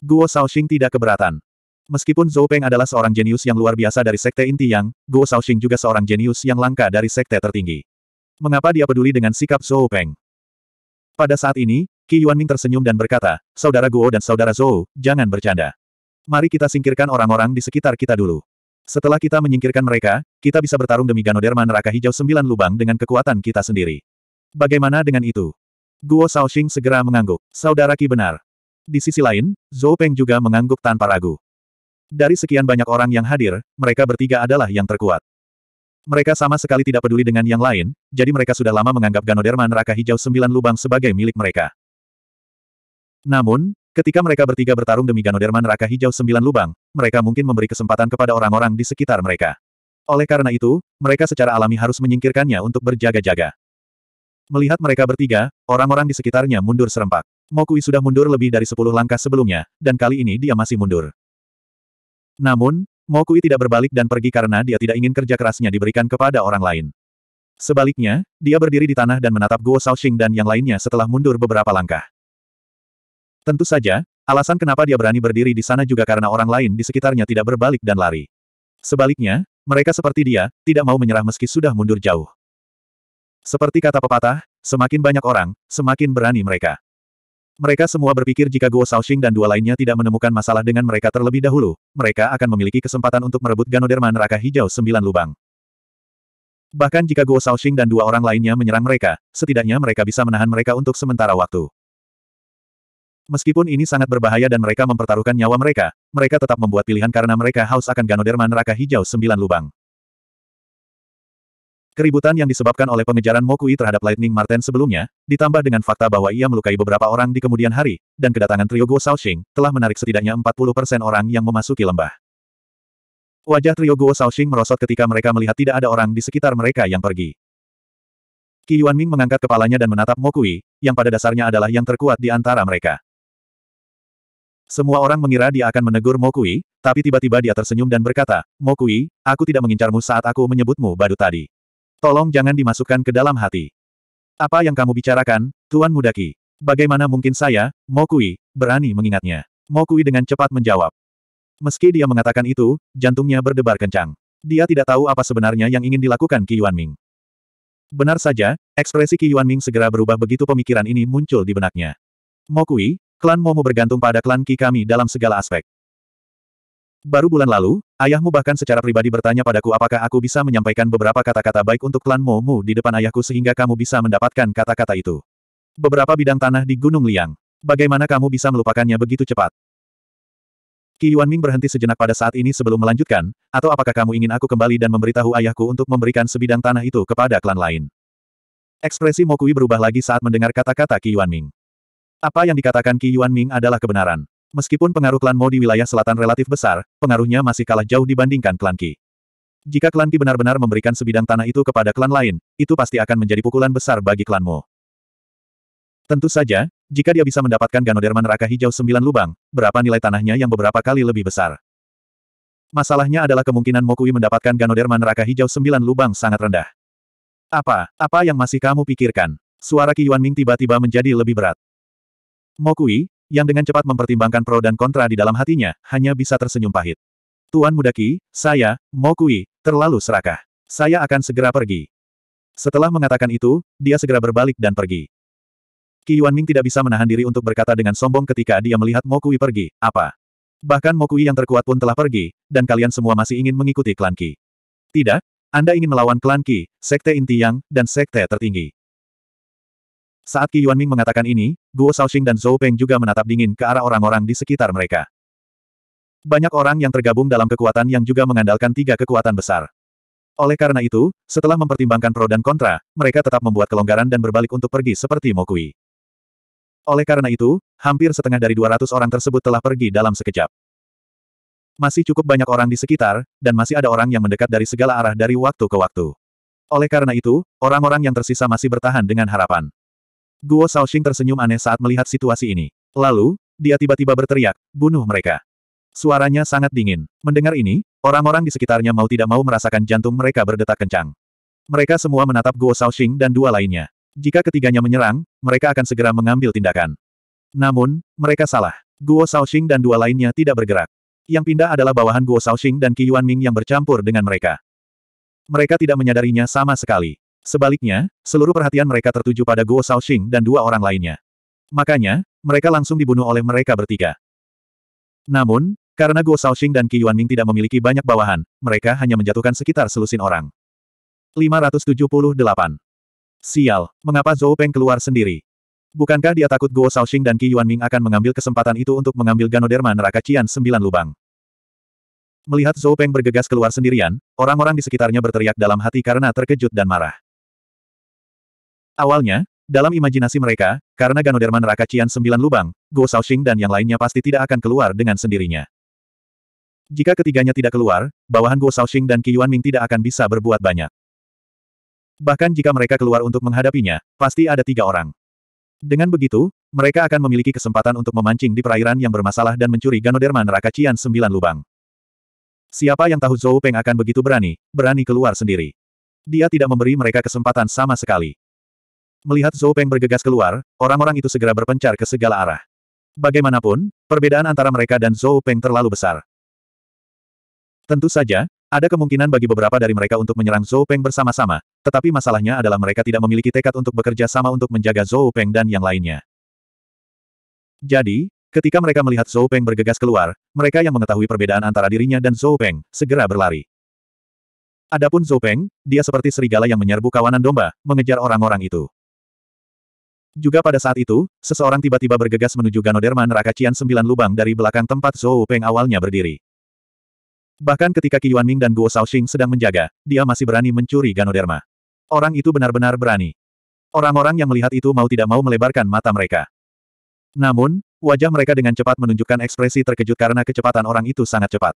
Guo Shaoxing tidak keberatan. Meskipun Zhou Peng adalah seorang jenius yang luar biasa dari sekte inti yang, Guo Shaoxing juga seorang jenius yang langka dari sekte tertinggi. Mengapa dia peduli dengan sikap Zhou Peng? Pada saat ini, Qi Yuanming tersenyum dan berkata, Saudara Guo dan Saudara Zhou, jangan bercanda. Mari kita singkirkan orang-orang di sekitar kita dulu. Setelah kita menyingkirkan mereka, kita bisa bertarung demi Ganoderma neraka hijau sembilan lubang dengan kekuatan kita sendiri. Bagaimana dengan itu? Guo Shaoxing segera mengangguk. Saudara Qi benar. Di sisi lain, Zhou Peng juga mengangguk tanpa ragu. Dari sekian banyak orang yang hadir, mereka bertiga adalah yang terkuat. Mereka sama sekali tidak peduli dengan yang lain, jadi mereka sudah lama menganggap Ganoderma neraka hijau sembilan lubang sebagai milik mereka. Namun, ketika mereka bertiga bertarung demi Ganoderma neraka hijau sembilan lubang, mereka mungkin memberi kesempatan kepada orang-orang di sekitar mereka. Oleh karena itu, mereka secara alami harus menyingkirkannya untuk berjaga-jaga. Melihat mereka bertiga, orang-orang di sekitarnya mundur serempak. Mokui sudah mundur lebih dari sepuluh langkah sebelumnya, dan kali ini dia masih mundur. Namun, Mokui tidak berbalik dan pergi karena dia tidak ingin kerja kerasnya diberikan kepada orang lain. Sebaliknya, dia berdiri di tanah dan menatap Guo Shaoxing dan yang lainnya setelah mundur beberapa langkah. Tentu saja, alasan kenapa dia berani berdiri di sana juga karena orang lain di sekitarnya tidak berbalik dan lari. Sebaliknya, mereka seperti dia, tidak mau menyerah meski sudah mundur jauh. Seperti kata pepatah, semakin banyak orang, semakin berani mereka. Mereka semua berpikir jika Guo Shaoxing dan dua lainnya tidak menemukan masalah dengan mereka terlebih dahulu, mereka akan memiliki kesempatan untuk merebut Ganoderma neraka hijau sembilan lubang. Bahkan jika Guo Shaoxing dan dua orang lainnya menyerang mereka, setidaknya mereka bisa menahan mereka untuk sementara waktu. Meskipun ini sangat berbahaya dan mereka mempertaruhkan nyawa mereka, mereka tetap membuat pilihan karena mereka haus akan Ganoderma neraka hijau sembilan lubang. Keributan yang disebabkan oleh pengejaran Mokui terhadap Lightning Martin sebelumnya, ditambah dengan fakta bahwa ia melukai beberapa orang di kemudian hari, dan kedatangan trio Guo Shaoxing, telah menarik setidaknya 40% orang yang memasuki lembah. Wajah trio Guo Shaoxing merosot ketika mereka melihat tidak ada orang di sekitar mereka yang pergi. Qi Yuanming mengangkat kepalanya dan menatap Mokui, yang pada dasarnya adalah yang terkuat di antara mereka. Semua orang mengira dia akan menegur Mokui, tapi tiba-tiba dia tersenyum dan berkata, Mokui, aku tidak mengincarmu saat aku menyebutmu badut tadi. Tolong jangan dimasukkan ke dalam hati. Apa yang kamu bicarakan, Tuan Mudaki? Bagaimana mungkin saya, Mokui, berani mengingatnya? Mokui dengan cepat menjawab. Meski dia mengatakan itu, jantungnya berdebar kencang. Dia tidak tahu apa sebenarnya yang ingin dilakukan Yuan Yuanming. Benar saja, ekspresi Yuan Yuanming segera berubah begitu pemikiran ini muncul di benaknya. Mokui, klan Momo bergantung pada klan Ki kami dalam segala aspek. Baru bulan lalu, ayahmu bahkan secara pribadi bertanya padaku apakah aku bisa menyampaikan beberapa kata-kata baik untuk klan Momu di depan ayahku sehingga kamu bisa mendapatkan kata-kata itu. Beberapa bidang tanah di Gunung Liang. Bagaimana kamu bisa melupakannya begitu cepat? Qi Ming berhenti sejenak pada saat ini sebelum melanjutkan, atau apakah kamu ingin aku kembali dan memberitahu ayahku untuk memberikan sebidang tanah itu kepada klan lain? Ekspresi Mokui berubah lagi saat mendengar kata-kata Qi Ming. Apa yang dikatakan Qi Ming adalah kebenaran. Meskipun pengaruh klan Mo di wilayah selatan relatif besar, pengaruhnya masih kalah jauh dibandingkan klan Ki. Jika klan Ki benar-benar memberikan sebidang tanah itu kepada klan lain, itu pasti akan menjadi pukulan besar bagi klan Mo. Tentu saja, jika dia bisa mendapatkan Ganoderma neraka hijau sembilan lubang, berapa nilai tanahnya yang beberapa kali lebih besar. Masalahnya adalah kemungkinan Mokui mendapatkan Ganoderma neraka hijau sembilan lubang sangat rendah. Apa, apa yang masih kamu pikirkan? Suara Ki Yuan Ming tiba-tiba menjadi lebih berat. Mokui, yang dengan cepat mempertimbangkan pro dan kontra di dalam hatinya, hanya bisa tersenyum pahit. Tuan Muda Ki, saya, Mokui, terlalu serakah. Saya akan segera pergi. Setelah mengatakan itu, dia segera berbalik dan pergi. Ki Yuan Ming tidak bisa menahan diri untuk berkata dengan sombong ketika dia melihat Mokui pergi, apa? Bahkan Mokui yang terkuat pun telah pergi, dan kalian semua masih ingin mengikuti klan Ki. Tidak, Anda ingin melawan klan Ki, sekte inti yang, dan sekte tertinggi. Saat Qi Yuanming mengatakan ini, Guo Shaoxing dan Zhou Peng juga menatap dingin ke arah orang-orang di sekitar mereka. Banyak orang yang tergabung dalam kekuatan yang juga mengandalkan tiga kekuatan besar. Oleh karena itu, setelah mempertimbangkan pro dan kontra, mereka tetap membuat kelonggaran dan berbalik untuk pergi seperti Mokui. Oleh karena itu, hampir setengah dari 200 orang tersebut telah pergi dalam sekejap. Masih cukup banyak orang di sekitar, dan masih ada orang yang mendekat dari segala arah dari waktu ke waktu. Oleh karena itu, orang-orang yang tersisa masih bertahan dengan harapan. Guo Shaoxing tersenyum aneh saat melihat situasi ini. Lalu, dia tiba-tiba berteriak, bunuh mereka. Suaranya sangat dingin. Mendengar ini, orang-orang di sekitarnya mau tidak mau merasakan jantung mereka berdetak kencang. Mereka semua menatap Guo Shaoxing dan dua lainnya. Jika ketiganya menyerang, mereka akan segera mengambil tindakan. Namun, mereka salah. Guo Shaoxing dan dua lainnya tidak bergerak. Yang pindah adalah bawahan Guo Shaoxing dan Qi Yuanming yang bercampur dengan mereka. Mereka tidak menyadarinya sama sekali. Sebaliknya, seluruh perhatian mereka tertuju pada Guo Shaoxing dan dua orang lainnya. Makanya, mereka langsung dibunuh oleh mereka bertiga. Namun, karena Guo Shaoxing dan Qi Yuanming tidak memiliki banyak bawahan, mereka hanya menjatuhkan sekitar selusin orang. 578. Sial, mengapa Zhou Peng keluar sendiri? Bukankah dia takut Guo Shaoxing dan Qi Yuanming akan mengambil kesempatan itu untuk mengambil Ganoderma neraka Cian sembilan lubang? Melihat Zhou Peng bergegas keluar sendirian, orang-orang di sekitarnya berteriak dalam hati karena terkejut dan marah. Awalnya, dalam imajinasi mereka, karena Ganoderma neraka Cian sembilan lubang, Guo Shaoxing dan yang lainnya pasti tidak akan keluar dengan sendirinya. Jika ketiganya tidak keluar, bawahan Guo Shaoxing dan Qi Yuanming tidak akan bisa berbuat banyak. Bahkan jika mereka keluar untuk menghadapinya, pasti ada tiga orang. Dengan begitu, mereka akan memiliki kesempatan untuk memancing di perairan yang bermasalah dan mencuri Ganoderma neraka Cian sembilan lubang. Siapa yang tahu Zhou Peng akan begitu berani, berani keluar sendiri. Dia tidak memberi mereka kesempatan sama sekali. Melihat Zhou Peng bergegas keluar, orang-orang itu segera berpencar ke segala arah. Bagaimanapun, perbedaan antara mereka dan Zhou Peng terlalu besar. Tentu saja, ada kemungkinan bagi beberapa dari mereka untuk menyerang Zhou Peng bersama-sama, tetapi masalahnya adalah mereka tidak memiliki tekad untuk bekerja sama untuk menjaga Zhou Peng dan yang lainnya. Jadi, ketika mereka melihat Zhou Peng bergegas keluar, mereka yang mengetahui perbedaan antara dirinya dan Zhou Peng, segera berlari. Adapun Zhou Peng, dia seperti serigala yang menyerbu kawanan domba, mengejar orang-orang itu. Juga pada saat itu, seseorang tiba-tiba bergegas menuju Ganoderma neraka Cian sembilan lubang dari belakang tempat Zhou Peng awalnya berdiri. Bahkan ketika Qi Yuanming dan Guo Shaoxing sedang menjaga, dia masih berani mencuri Ganoderma. Orang itu benar-benar berani. Orang-orang yang melihat itu mau tidak mau melebarkan mata mereka. Namun, wajah mereka dengan cepat menunjukkan ekspresi terkejut karena kecepatan orang itu sangat cepat.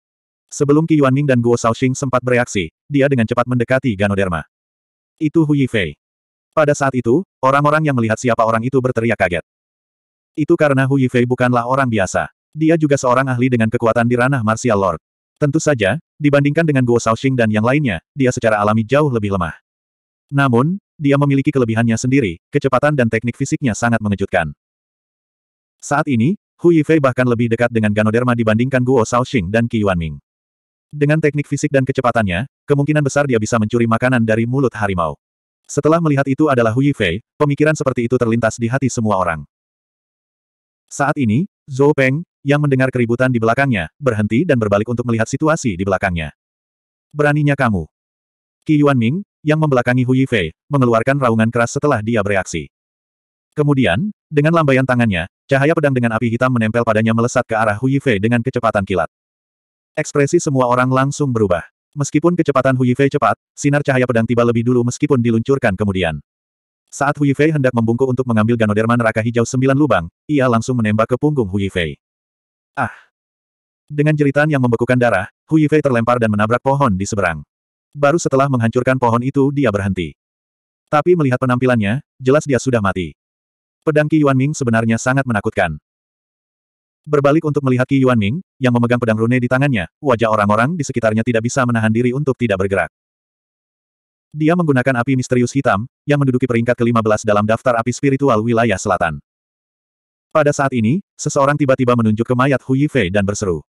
Sebelum Qi Yuanming dan Guo Shaoxing sempat bereaksi, dia dengan cepat mendekati Ganoderma. Itu Hu Yifei. Pada saat itu, orang-orang yang melihat siapa orang itu berteriak kaget. Itu karena Hu Yifei bukanlah orang biasa. Dia juga seorang ahli dengan kekuatan di ranah martial lord. Tentu saja, dibandingkan dengan Guo Shaoxing dan yang lainnya, dia secara alami jauh lebih lemah. Namun, dia memiliki kelebihannya sendiri, kecepatan dan teknik fisiknya sangat mengejutkan. Saat ini, Hu Yifei bahkan lebih dekat dengan Ganoderma dibandingkan Guo Shaoxing dan Qi Yuanming. Dengan teknik fisik dan kecepatannya, kemungkinan besar dia bisa mencuri makanan dari mulut harimau. Setelah melihat itu adalah Hu Yifei, pemikiran seperti itu terlintas di hati semua orang. Saat ini, Zhou Peng, yang mendengar keributan di belakangnya, berhenti dan berbalik untuk melihat situasi di belakangnya. Beraninya kamu. Qi Yuanming, yang membelakangi Hu Yifei mengeluarkan raungan keras setelah dia bereaksi. Kemudian, dengan lambaian tangannya, cahaya pedang dengan api hitam menempel padanya melesat ke arah Hu Yifei dengan kecepatan kilat. Ekspresi semua orang langsung berubah. Meskipun kecepatan Hu Yifei cepat, sinar cahaya pedang tiba lebih dulu meskipun diluncurkan kemudian. Saat Hu Yifei hendak membungkuk untuk mengambil ganoderma neraka hijau sembilan lubang, ia langsung menembak ke punggung Hu Yifei. Ah! Dengan jeritan yang membekukan darah, Hu Yifei terlempar dan menabrak pohon di seberang. Baru setelah menghancurkan pohon itu dia berhenti. Tapi melihat penampilannya, jelas dia sudah mati. Pedang Qi Yuan Ming sebenarnya sangat menakutkan. Berbalik untuk melihat Qi Ming, yang memegang pedang rune di tangannya, wajah orang-orang di sekitarnya tidak bisa menahan diri untuk tidak bergerak. Dia menggunakan api misterius hitam, yang menduduki peringkat ke-15 dalam daftar api spiritual wilayah selatan. Pada saat ini, seseorang tiba-tiba menunjuk ke mayat Hu Yifei dan berseru.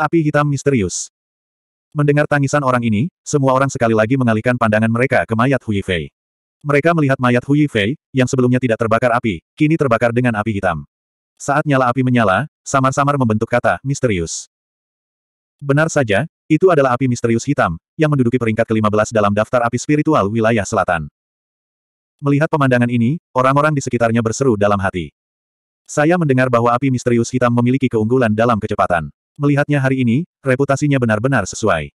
Api hitam misterius. Mendengar tangisan orang ini, semua orang sekali lagi mengalihkan pandangan mereka ke mayat Hu Yifei. Mereka melihat mayat Hu Yifei, yang sebelumnya tidak terbakar api, kini terbakar dengan api hitam. Saat nyala api menyala, samar-samar membentuk kata misterius. Benar saja, itu adalah api misterius hitam, yang menduduki peringkat ke-15 dalam daftar api spiritual wilayah selatan. Melihat pemandangan ini, orang-orang di sekitarnya berseru dalam hati. Saya mendengar bahwa api misterius hitam memiliki keunggulan dalam kecepatan. Melihatnya hari ini, reputasinya benar-benar sesuai.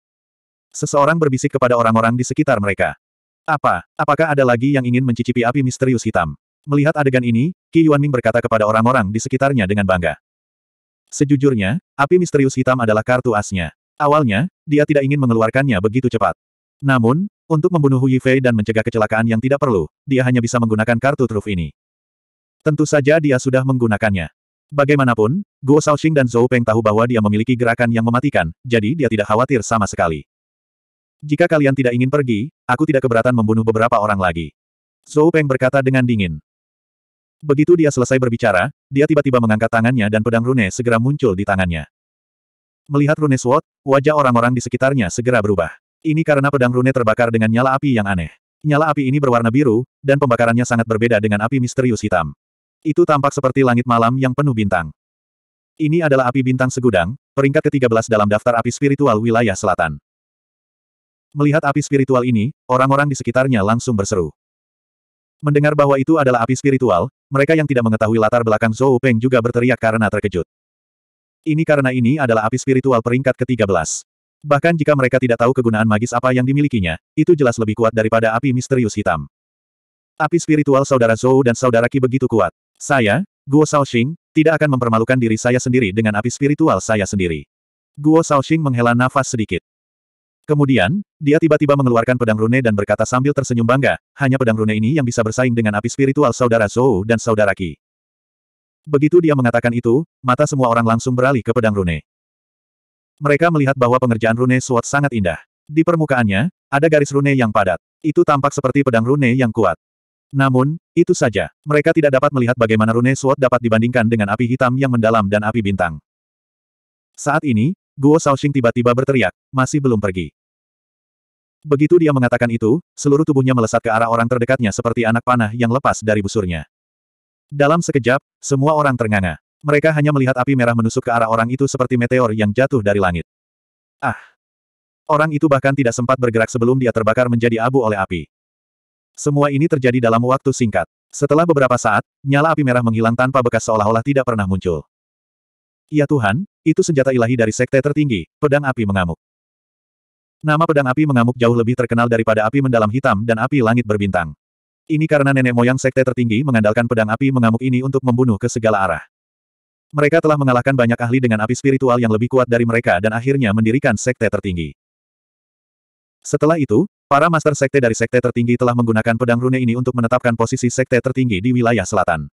Seseorang berbisik kepada orang-orang di sekitar mereka. Apa, apakah ada lagi yang ingin mencicipi api misterius hitam? Melihat adegan ini, Qi Yuanming berkata kepada orang-orang di sekitarnya dengan bangga. Sejujurnya, api misterius hitam adalah kartu asnya. Awalnya, dia tidak ingin mengeluarkannya begitu cepat. Namun, untuk membunuh Hu Fei dan mencegah kecelakaan yang tidak perlu, dia hanya bisa menggunakan kartu truf ini. Tentu saja dia sudah menggunakannya. Bagaimanapun, Guo Shaoxing dan Zhou Peng tahu bahwa dia memiliki gerakan yang mematikan, jadi dia tidak khawatir sama sekali. Jika kalian tidak ingin pergi, aku tidak keberatan membunuh beberapa orang lagi. Zhou Peng berkata dengan dingin. Begitu dia selesai berbicara, dia tiba-tiba mengangkat tangannya dan pedang rune segera muncul di tangannya. Melihat rune SWOT, wajah orang-orang di sekitarnya segera berubah. Ini karena pedang rune terbakar dengan nyala api yang aneh. Nyala api ini berwarna biru, dan pembakarannya sangat berbeda dengan api misterius hitam. Itu tampak seperti langit malam yang penuh bintang. Ini adalah api bintang segudang, peringkat ke-13 dalam daftar api spiritual wilayah selatan. Melihat api spiritual ini, orang-orang di sekitarnya langsung berseru. Mendengar bahwa itu adalah api spiritual, mereka yang tidak mengetahui latar belakang Zhou Peng juga berteriak karena terkejut. Ini karena ini adalah api spiritual peringkat ke-13. Bahkan jika mereka tidak tahu kegunaan magis apa yang dimilikinya, itu jelas lebih kuat daripada api misterius hitam. Api spiritual saudara Zhou dan saudara Qi begitu kuat. Saya, Guo Shaoxing, tidak akan mempermalukan diri saya sendiri dengan api spiritual saya sendiri. Guo Shaoxing menghela nafas sedikit. Kemudian, dia tiba-tiba mengeluarkan pedang rune dan berkata sambil tersenyum bangga, hanya pedang rune ini yang bisa bersaing dengan api spiritual saudara Zou dan saudara Ki. Begitu dia mengatakan itu, mata semua orang langsung beralih ke pedang rune. Mereka melihat bahwa pengerjaan rune Sword sangat indah. Di permukaannya, ada garis rune yang padat. Itu tampak seperti pedang rune yang kuat. Namun, itu saja. Mereka tidak dapat melihat bagaimana rune Sword dapat dibandingkan dengan api hitam yang mendalam dan api bintang. Saat ini, Guo Shaoxing tiba-tiba berteriak, masih belum pergi. Begitu dia mengatakan itu, seluruh tubuhnya melesat ke arah orang terdekatnya seperti anak panah yang lepas dari busurnya. Dalam sekejap, semua orang ternganga. Mereka hanya melihat api merah menusuk ke arah orang itu seperti meteor yang jatuh dari langit. Ah! Orang itu bahkan tidak sempat bergerak sebelum dia terbakar menjadi abu oleh api. Semua ini terjadi dalam waktu singkat. Setelah beberapa saat, nyala api merah menghilang tanpa bekas seolah-olah tidak pernah muncul. Ya Tuhan, itu senjata ilahi dari sekte tertinggi, pedang api mengamuk. Nama pedang api mengamuk jauh lebih terkenal daripada api mendalam hitam dan api langit berbintang. Ini karena nenek moyang sekte tertinggi mengandalkan pedang api mengamuk ini untuk membunuh ke segala arah. Mereka telah mengalahkan banyak ahli dengan api spiritual yang lebih kuat dari mereka dan akhirnya mendirikan sekte tertinggi. Setelah itu, para master sekte dari sekte tertinggi telah menggunakan pedang rune ini untuk menetapkan posisi sekte tertinggi di wilayah selatan.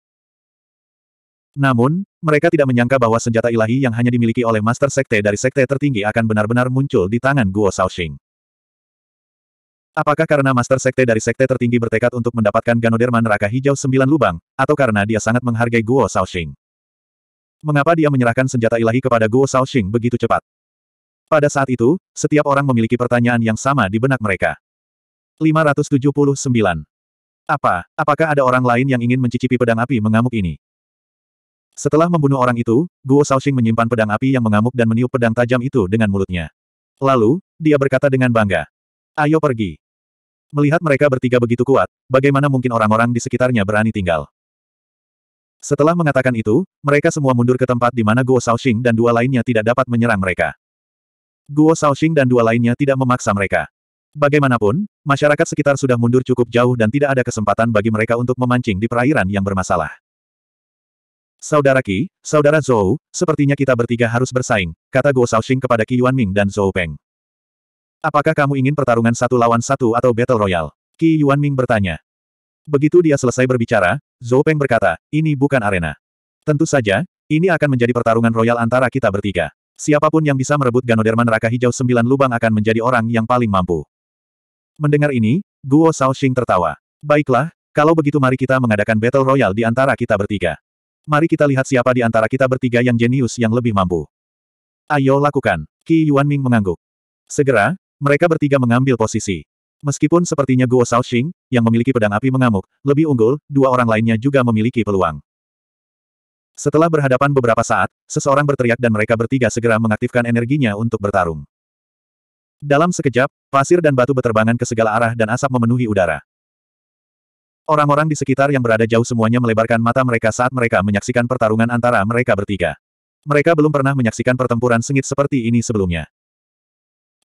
Namun, mereka tidak menyangka bahwa senjata ilahi yang hanya dimiliki oleh Master Sekte dari Sekte tertinggi akan benar-benar muncul di tangan Guo Shaoxing. Apakah karena Master Sekte dari Sekte tertinggi bertekad untuk mendapatkan Ganoderma neraka hijau sembilan lubang, atau karena dia sangat menghargai Guo Shaoxing? Mengapa dia menyerahkan senjata ilahi kepada Guo Shaoxing begitu cepat? Pada saat itu, setiap orang memiliki pertanyaan yang sama di benak mereka. 579. Apa, apakah ada orang lain yang ingin mencicipi pedang api mengamuk ini? Setelah membunuh orang itu, Guo Shaoxing menyimpan pedang api yang mengamuk dan meniup pedang tajam itu dengan mulutnya. Lalu, dia berkata dengan bangga. Ayo pergi. Melihat mereka bertiga begitu kuat, bagaimana mungkin orang-orang di sekitarnya berani tinggal? Setelah mengatakan itu, mereka semua mundur ke tempat di mana Guo Shaoxing dan dua lainnya tidak dapat menyerang mereka. Guo Shaoxing dan dua lainnya tidak memaksa mereka. Bagaimanapun, masyarakat sekitar sudah mundur cukup jauh dan tidak ada kesempatan bagi mereka untuk memancing di perairan yang bermasalah. Saudara Qi, Saudara Zhou, sepertinya kita bertiga harus bersaing, kata Guo Shaoxing kepada Qi Yuanming dan Zhou Peng. Apakah kamu ingin pertarungan satu lawan satu atau battle royale? Qi Yuanming bertanya. Begitu dia selesai berbicara, Zhou Peng berkata, ini bukan arena. Tentu saja, ini akan menjadi pertarungan royal antara kita bertiga. Siapapun yang bisa merebut ganoderma neraka Hijau Sembilan Lubang akan menjadi orang yang paling mampu. Mendengar ini, Guo Shaoxing tertawa. Baiklah, kalau begitu mari kita mengadakan battle royale di antara kita bertiga. Mari kita lihat siapa di antara kita bertiga yang jenius yang lebih mampu. Ayo lakukan. Qi Yuanming mengangguk. Segera, mereka bertiga mengambil posisi. Meskipun sepertinya Guo Shaoxing, yang memiliki pedang api mengamuk, lebih unggul, dua orang lainnya juga memiliki peluang. Setelah berhadapan beberapa saat, seseorang berteriak dan mereka bertiga segera mengaktifkan energinya untuk bertarung. Dalam sekejap, pasir dan batu beterbangan ke segala arah dan asap memenuhi udara. Orang-orang di sekitar yang berada jauh semuanya melebarkan mata mereka saat mereka menyaksikan pertarungan antara mereka bertiga. Mereka belum pernah menyaksikan pertempuran sengit seperti ini sebelumnya.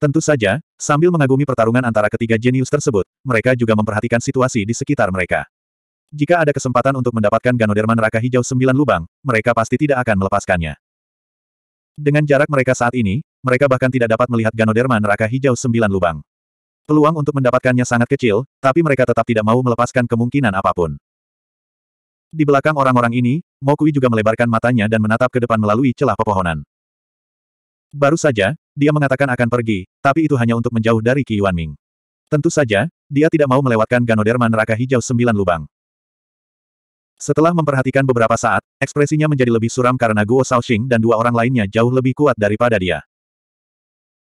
Tentu saja, sambil mengagumi pertarungan antara ketiga jenius tersebut, mereka juga memperhatikan situasi di sekitar mereka. Jika ada kesempatan untuk mendapatkan Ganoderma neraka hijau sembilan lubang, mereka pasti tidak akan melepaskannya. Dengan jarak mereka saat ini, mereka bahkan tidak dapat melihat Ganoderma neraka hijau sembilan lubang. Peluang untuk mendapatkannya sangat kecil, tapi mereka tetap tidak mau melepaskan kemungkinan apapun. Di belakang orang-orang ini, Mokui juga melebarkan matanya dan menatap ke depan melalui celah pepohonan. Baru saja, dia mengatakan akan pergi, tapi itu hanya untuk menjauh dari Qi Yuanming. Tentu saja, dia tidak mau melewatkan Ganoderma neraka hijau sembilan lubang. Setelah memperhatikan beberapa saat, ekspresinya menjadi lebih suram karena Guo Shaoxing dan dua orang lainnya jauh lebih kuat daripada dia.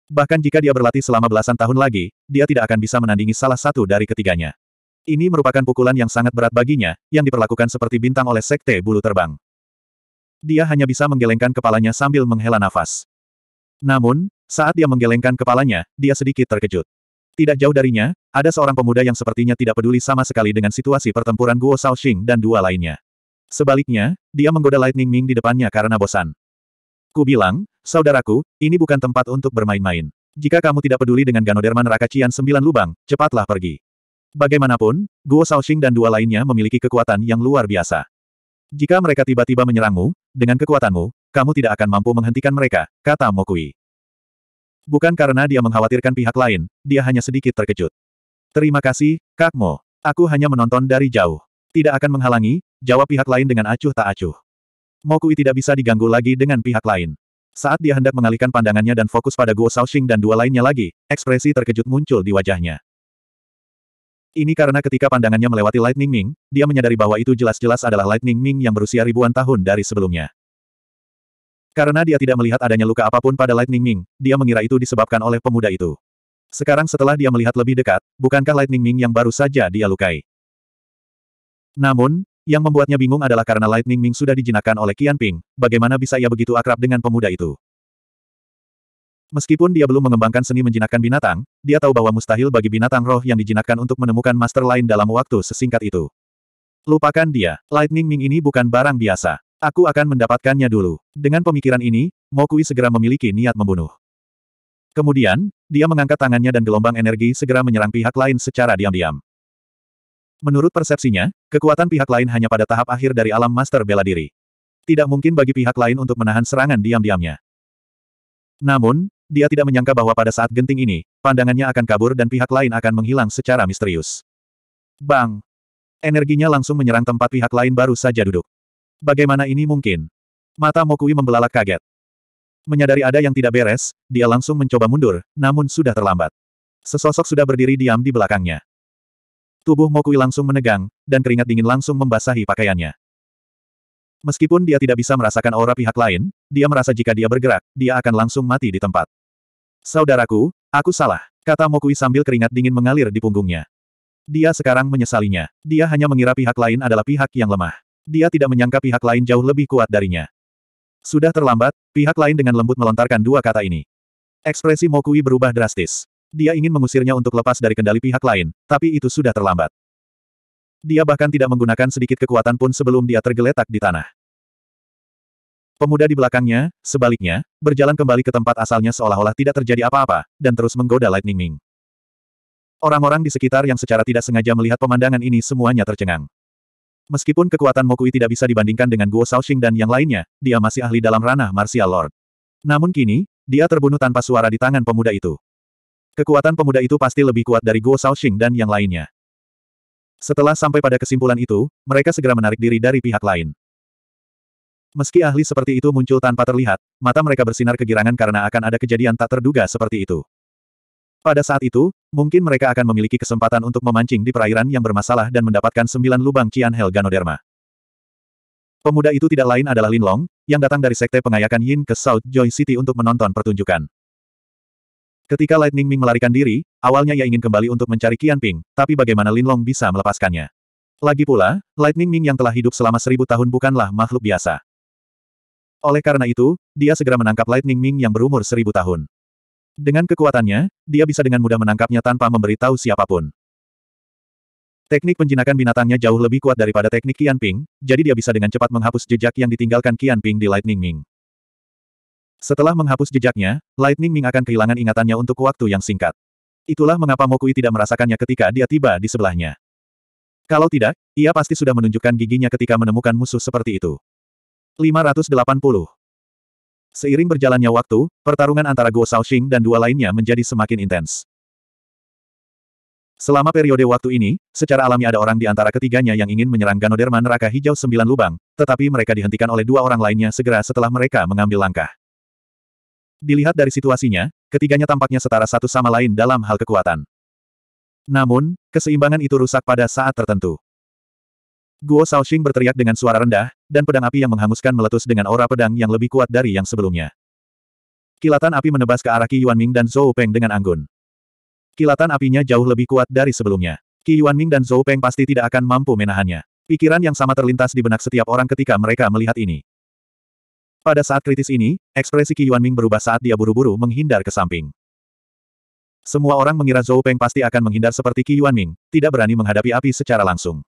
Bahkan jika dia berlatih selama belasan tahun lagi, dia tidak akan bisa menandingi salah satu dari ketiganya. Ini merupakan pukulan yang sangat berat baginya, yang diperlakukan seperti bintang oleh sekte bulu terbang. Dia hanya bisa menggelengkan kepalanya sambil menghela nafas. Namun, saat dia menggelengkan kepalanya, dia sedikit terkejut. Tidak jauh darinya, ada seorang pemuda yang sepertinya tidak peduli sama sekali dengan situasi pertempuran Guo Shaoxing dan dua lainnya. Sebaliknya, dia menggoda Lightning Ming di depannya karena bosan. Ku bilang, Saudaraku, ini bukan tempat untuk bermain-main. Jika kamu tidak peduli dengan Ganoderma neraka Cian sembilan lubang, cepatlah pergi. Bagaimanapun, Guo Shaoxing dan dua lainnya memiliki kekuatan yang luar biasa. Jika mereka tiba-tiba menyerangmu, dengan kekuatanmu, kamu tidak akan mampu menghentikan mereka, kata Mokui. Bukan karena dia mengkhawatirkan pihak lain, dia hanya sedikit terkejut. Terima kasih, Kak Mo. Aku hanya menonton dari jauh. Tidak akan menghalangi, jawab pihak lain dengan acuh tak acuh. Mokui tidak bisa diganggu lagi dengan pihak lain. Saat dia hendak mengalihkan pandangannya dan fokus pada Guo Shaoxing dan dua lainnya lagi, ekspresi terkejut muncul di wajahnya. Ini karena ketika pandangannya melewati Lightning Ming, dia menyadari bahwa itu jelas-jelas adalah Lightning Ming yang berusia ribuan tahun dari sebelumnya. Karena dia tidak melihat adanya luka apapun pada Lightning Ming, dia mengira itu disebabkan oleh pemuda itu. Sekarang setelah dia melihat lebih dekat, bukankah Lightning Ming yang baru saja dia lukai? Namun, yang membuatnya bingung adalah karena Lightning Ming sudah dijinakkan oleh Qian Ping, bagaimana bisa ia begitu akrab dengan pemuda itu. Meskipun dia belum mengembangkan seni menjinakkan binatang, dia tahu bahwa mustahil bagi binatang roh yang dijinakkan untuk menemukan master lain dalam waktu sesingkat itu. Lupakan dia, Lightning Ming ini bukan barang biasa. Aku akan mendapatkannya dulu. Dengan pemikiran ini, Mokui segera memiliki niat membunuh. Kemudian, dia mengangkat tangannya dan gelombang energi segera menyerang pihak lain secara diam-diam. Menurut persepsinya, kekuatan pihak lain hanya pada tahap akhir dari alam master bela diri. Tidak mungkin bagi pihak lain untuk menahan serangan diam-diamnya. Namun, dia tidak menyangka bahwa pada saat genting ini, pandangannya akan kabur dan pihak lain akan menghilang secara misterius. Bang! Energinya langsung menyerang tempat pihak lain baru saja duduk. Bagaimana ini mungkin? Mata Mokui membelalak kaget. Menyadari ada yang tidak beres, dia langsung mencoba mundur, namun sudah terlambat. Sesosok sudah berdiri diam di belakangnya. Tubuh Mokui langsung menegang, dan keringat dingin langsung membasahi pakaiannya. Meskipun dia tidak bisa merasakan aura pihak lain, dia merasa jika dia bergerak, dia akan langsung mati di tempat. Saudaraku, aku salah, kata Mokui sambil keringat dingin mengalir di punggungnya. Dia sekarang menyesalinya. Dia hanya mengira pihak lain adalah pihak yang lemah. Dia tidak menyangka pihak lain jauh lebih kuat darinya. Sudah terlambat, pihak lain dengan lembut melontarkan dua kata ini. Ekspresi Mokui berubah drastis. Dia ingin mengusirnya untuk lepas dari kendali pihak lain, tapi itu sudah terlambat. Dia bahkan tidak menggunakan sedikit kekuatan pun sebelum dia tergeletak di tanah. Pemuda di belakangnya, sebaliknya, berjalan kembali ke tempat asalnya seolah-olah tidak terjadi apa-apa, dan terus menggoda Lightning Ming. Orang-orang di sekitar yang secara tidak sengaja melihat pemandangan ini semuanya tercengang. Meskipun kekuatan Mokui tidak bisa dibandingkan dengan Guo Shaoxing dan yang lainnya, dia masih ahli dalam ranah martial lord. Namun kini, dia terbunuh tanpa suara di tangan pemuda itu. Kekuatan pemuda itu pasti lebih kuat dari Guo Shaoxing dan yang lainnya. Setelah sampai pada kesimpulan itu, mereka segera menarik diri dari pihak lain. Meski ahli seperti itu muncul tanpa terlihat, mata mereka bersinar kegirangan karena akan ada kejadian tak terduga seperti itu. Pada saat itu, mungkin mereka akan memiliki kesempatan untuk memancing di perairan yang bermasalah dan mendapatkan sembilan lubang Cian Hel Ganoderma. Pemuda itu tidak lain adalah Lin Long, yang datang dari sekte pengayakan Yin ke South Joy City untuk menonton pertunjukan. Ketika Lightning Ming melarikan diri, awalnya ia ingin kembali untuk mencari Qian Ping, tapi bagaimana Lin Long bisa melepaskannya? Lagi pula, Lightning Ming yang telah hidup selama seribu tahun bukanlah makhluk biasa. Oleh karena itu, dia segera menangkap Lightning Ming yang berumur seribu tahun. Dengan kekuatannya, dia bisa dengan mudah menangkapnya tanpa memberitahu siapapun. Teknik penjinakan binatangnya jauh lebih kuat daripada teknik Qian Ping, jadi dia bisa dengan cepat menghapus jejak yang ditinggalkan Qian Ping di Lightning Ming. Setelah menghapus jejaknya, Lightning Ming akan kehilangan ingatannya untuk waktu yang singkat. Itulah mengapa Mokui tidak merasakannya ketika dia tiba di sebelahnya. Kalau tidak, ia pasti sudah menunjukkan giginya ketika menemukan musuh seperti itu. 580. Seiring berjalannya waktu, pertarungan antara Guo Shaoxing dan dua lainnya menjadi semakin intens. Selama periode waktu ini, secara alami ada orang di antara ketiganya yang ingin menyerang Ganoderma neraka hijau sembilan lubang, tetapi mereka dihentikan oleh dua orang lainnya segera setelah mereka mengambil langkah. Dilihat dari situasinya, ketiganya tampaknya setara satu sama lain dalam hal kekuatan. Namun, keseimbangan itu rusak pada saat tertentu. Guo Shaoxing berteriak dengan suara rendah, dan pedang api yang menghanguskan meletus dengan aura pedang yang lebih kuat dari yang sebelumnya. Kilatan api menebas ke arah Qi Yuanming dan Zhou Peng dengan anggun. Kilatan apinya jauh lebih kuat dari sebelumnya. Qi Yuanming dan Zhou Peng pasti tidak akan mampu menahannya. Pikiran yang sama terlintas di benak setiap orang ketika mereka melihat ini. Pada saat kritis ini, ekspresi Qi Yuanming berubah saat dia buru-buru menghindar ke samping. Semua orang mengira Zhou Peng pasti akan menghindar seperti Qi Yuanming, tidak berani menghadapi api secara langsung.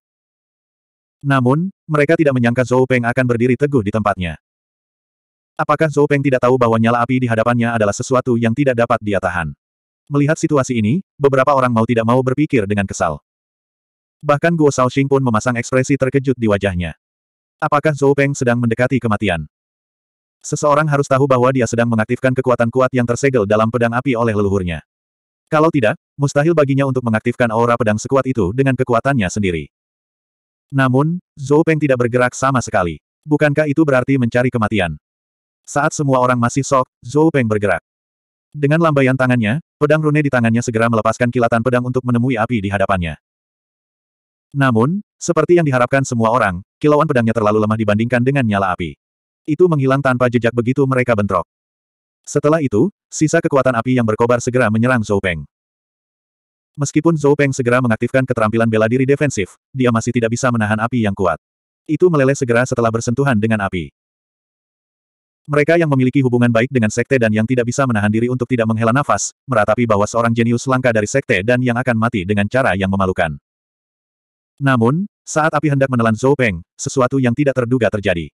Namun, mereka tidak menyangka Zhou Peng akan berdiri teguh di tempatnya. Apakah Zhou Peng tidak tahu bahwa nyala api di hadapannya adalah sesuatu yang tidak dapat dia tahan? Melihat situasi ini, beberapa orang mau tidak mau berpikir dengan kesal. Bahkan Guo Shaoxing pun memasang ekspresi terkejut di wajahnya. Apakah Zhou Peng sedang mendekati kematian? Seseorang harus tahu bahwa dia sedang mengaktifkan kekuatan kuat yang tersegel dalam pedang api oleh leluhurnya. Kalau tidak, mustahil baginya untuk mengaktifkan aura pedang sekuat itu dengan kekuatannya sendiri. Namun, Zhou Peng tidak bergerak sama sekali. Bukankah itu berarti mencari kematian? Saat semua orang masih sok, Zhou Peng bergerak. Dengan lambaian tangannya, pedang rune di tangannya segera melepaskan kilatan pedang untuk menemui api di hadapannya. Namun, seperti yang diharapkan semua orang, kilauan pedangnya terlalu lemah dibandingkan dengan nyala api. Itu menghilang tanpa jejak begitu mereka bentrok. Setelah itu, sisa kekuatan api yang berkobar segera menyerang Zhou Peng. Meskipun Zhou Peng segera mengaktifkan keterampilan bela diri defensif, dia masih tidak bisa menahan api yang kuat. Itu meleleh segera setelah bersentuhan dengan api. Mereka yang memiliki hubungan baik dengan sekte dan yang tidak bisa menahan diri untuk tidak menghela nafas, meratapi bahwa seorang jenius langka dari sekte dan yang akan mati dengan cara yang memalukan. Namun, saat api hendak menelan Zhou Peng, sesuatu yang tidak terduga terjadi.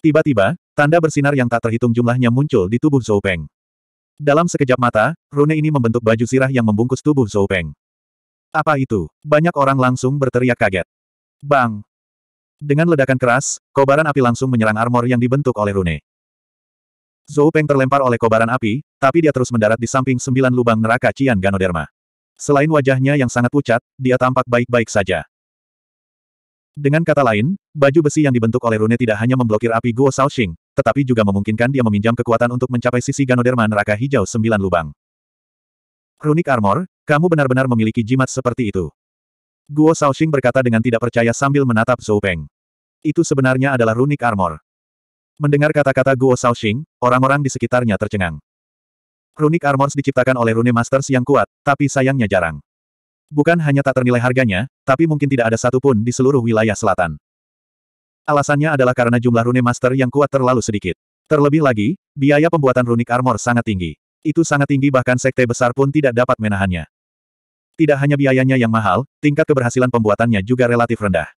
Tiba-tiba, tanda bersinar yang tak terhitung jumlahnya muncul di tubuh Zhou Peng. Dalam sekejap mata, rune ini membentuk baju sirah yang membungkus tubuh Zhou Peng. Apa itu? Banyak orang langsung berteriak kaget. Bang! Dengan ledakan keras, kobaran api langsung menyerang armor yang dibentuk oleh rune. Zhou Peng terlempar oleh kobaran api, tapi dia terus mendarat di samping sembilan lubang neraka Cian Ganoderma. Selain wajahnya yang sangat pucat, dia tampak baik-baik saja. Dengan kata lain, baju besi yang dibentuk oleh rune tidak hanya memblokir api Guo Shaoxing, tetapi juga memungkinkan dia meminjam kekuatan untuk mencapai sisi Ganoderma neraka hijau sembilan lubang. Runic Armor, kamu benar-benar memiliki jimat seperti itu. Guo Shaoxing berkata dengan tidak percaya sambil menatap Zhou Peng. Itu sebenarnya adalah runik armor. Mendengar kata-kata Guo Shaoxing, orang-orang di sekitarnya tercengang. Runic Armor diciptakan oleh rune masters yang kuat, tapi sayangnya jarang. Bukan hanya tak ternilai harganya, tapi mungkin tidak ada satu pun di seluruh wilayah selatan. Alasannya adalah karena jumlah rune master yang kuat terlalu sedikit. Terlebih lagi, biaya pembuatan Runik armor sangat tinggi. Itu sangat tinggi bahkan sekte besar pun tidak dapat menahannya. Tidak hanya biayanya yang mahal, tingkat keberhasilan pembuatannya juga relatif rendah.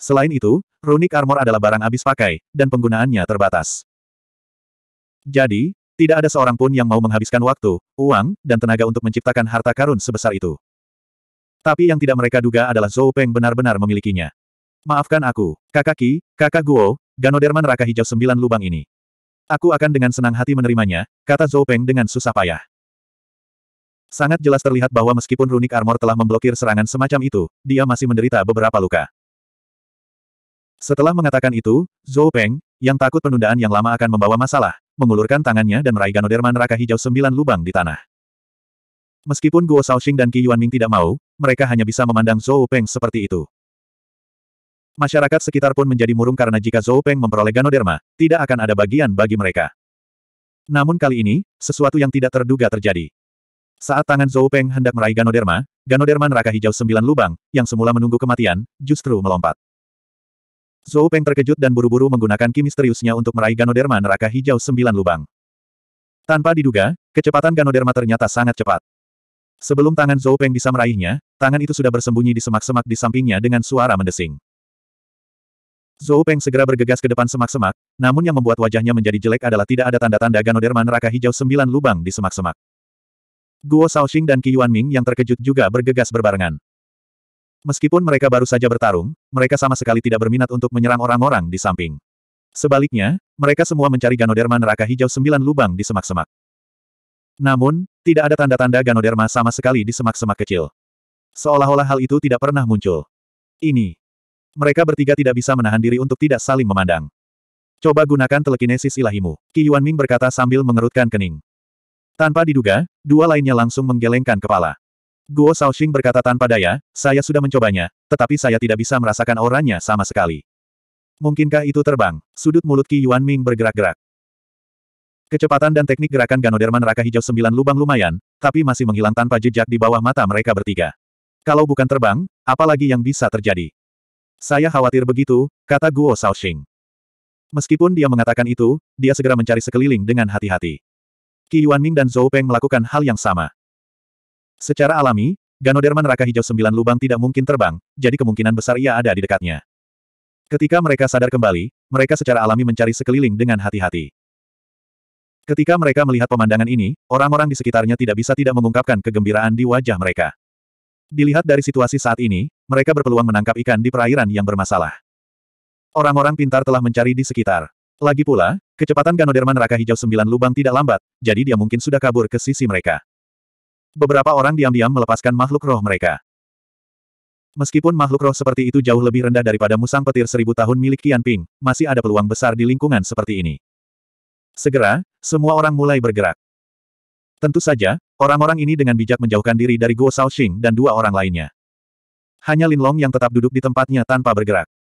Selain itu, Runik armor adalah barang habis pakai, dan penggunaannya terbatas. Jadi, tidak ada seorang pun yang mau menghabiskan waktu, uang, dan tenaga untuk menciptakan harta karun sebesar itu. Tapi yang tidak mereka duga adalah Zhou Peng benar-benar memilikinya. Maafkan aku, Kakak Kakaki, Kakak Guo, Ganoderman Raka Hijau Sembilan Lubang ini. Aku akan dengan senang hati menerimanya, kata Zhou Peng dengan susah payah. Sangat jelas terlihat bahwa meskipun Runic Armor telah memblokir serangan semacam itu, dia masih menderita beberapa luka. Setelah mengatakan itu, Zhou Peng, yang takut penundaan yang lama akan membawa masalah, mengulurkan tangannya dan meraih Ganoderman Raka Hijau Sembilan Lubang di tanah. Meskipun Guo Shaoxing dan Qi Yuanming tidak mau, mereka hanya bisa memandang Zhou Peng seperti itu. Masyarakat sekitar pun menjadi murung karena jika Zhou Peng memperoleh Ganoderma, tidak akan ada bagian bagi mereka. Namun kali ini, sesuatu yang tidak terduga terjadi. Saat tangan Zhou Peng hendak meraih Ganoderma, Ganoderma neraka hijau sembilan lubang, yang semula menunggu kematian, justru melompat. Zhou Peng terkejut dan buru-buru menggunakan ki misteriusnya untuk meraih Ganoderma neraka hijau sembilan lubang. Tanpa diduga, kecepatan Ganoderma ternyata sangat cepat. Sebelum tangan Zhou Peng bisa meraihnya, tangan itu sudah bersembunyi di semak-semak di sampingnya dengan suara mendesing. Zhou Peng segera bergegas ke depan semak-semak, namun yang membuat wajahnya menjadi jelek adalah tidak ada tanda-tanda ganoderma neraka hijau sembilan lubang di semak-semak. Guo Shaoxing dan Qi Yuanming yang terkejut juga bergegas berbarengan. Meskipun mereka baru saja bertarung, mereka sama sekali tidak berminat untuk menyerang orang-orang di samping. Sebaliknya, mereka semua mencari ganoderma neraka hijau sembilan lubang di semak-semak. Namun, tidak ada tanda-tanda ganoderma sama sekali di semak-semak kecil. Seolah-olah hal itu tidak pernah muncul. Ini. Mereka bertiga tidak bisa menahan diri untuk tidak saling memandang. Coba gunakan telekinesis ilahimu, Qi Yuanming berkata sambil mengerutkan kening. Tanpa diduga, dua lainnya langsung menggelengkan kepala. Guo Shaoxing berkata tanpa daya, saya sudah mencobanya, tetapi saya tidak bisa merasakan auranya sama sekali. Mungkinkah itu terbang? Sudut mulut Qi Yuanming bergerak-gerak. Kecepatan dan teknik gerakan Ganoderman Raka Hijau sembilan lubang lumayan, tapi masih menghilang tanpa jejak di bawah mata mereka bertiga. Kalau bukan terbang, apalagi yang bisa terjadi? Saya khawatir begitu, kata Guo Shaoxing. Meskipun dia mengatakan itu, dia segera mencari sekeliling dengan hati-hati. Qi Yuanming dan Zhou Peng melakukan hal yang sama. Secara alami, Ganoderman Raka Hijau sembilan lubang tidak mungkin terbang, jadi kemungkinan besar ia ada di dekatnya. Ketika mereka sadar kembali, mereka secara alami mencari sekeliling dengan hati-hati. Ketika mereka melihat pemandangan ini, orang-orang di sekitarnya tidak bisa tidak mengungkapkan kegembiraan di wajah mereka. Dilihat dari situasi saat ini, mereka berpeluang menangkap ikan di perairan yang bermasalah. Orang-orang pintar telah mencari di sekitar. Lagi pula, kecepatan Ganoderma neraka hijau sembilan lubang tidak lambat, jadi dia mungkin sudah kabur ke sisi mereka. Beberapa orang diam-diam melepaskan makhluk roh mereka. Meskipun makhluk roh seperti itu jauh lebih rendah daripada musang petir seribu tahun milik Qian Ping, masih ada peluang besar di lingkungan seperti ini. Segera, semua orang mulai bergerak. Tentu saja, orang-orang ini dengan bijak menjauhkan diri dari Guo Shaoxing dan dua orang lainnya. Hanya Lin Long yang tetap duduk di tempatnya tanpa bergerak.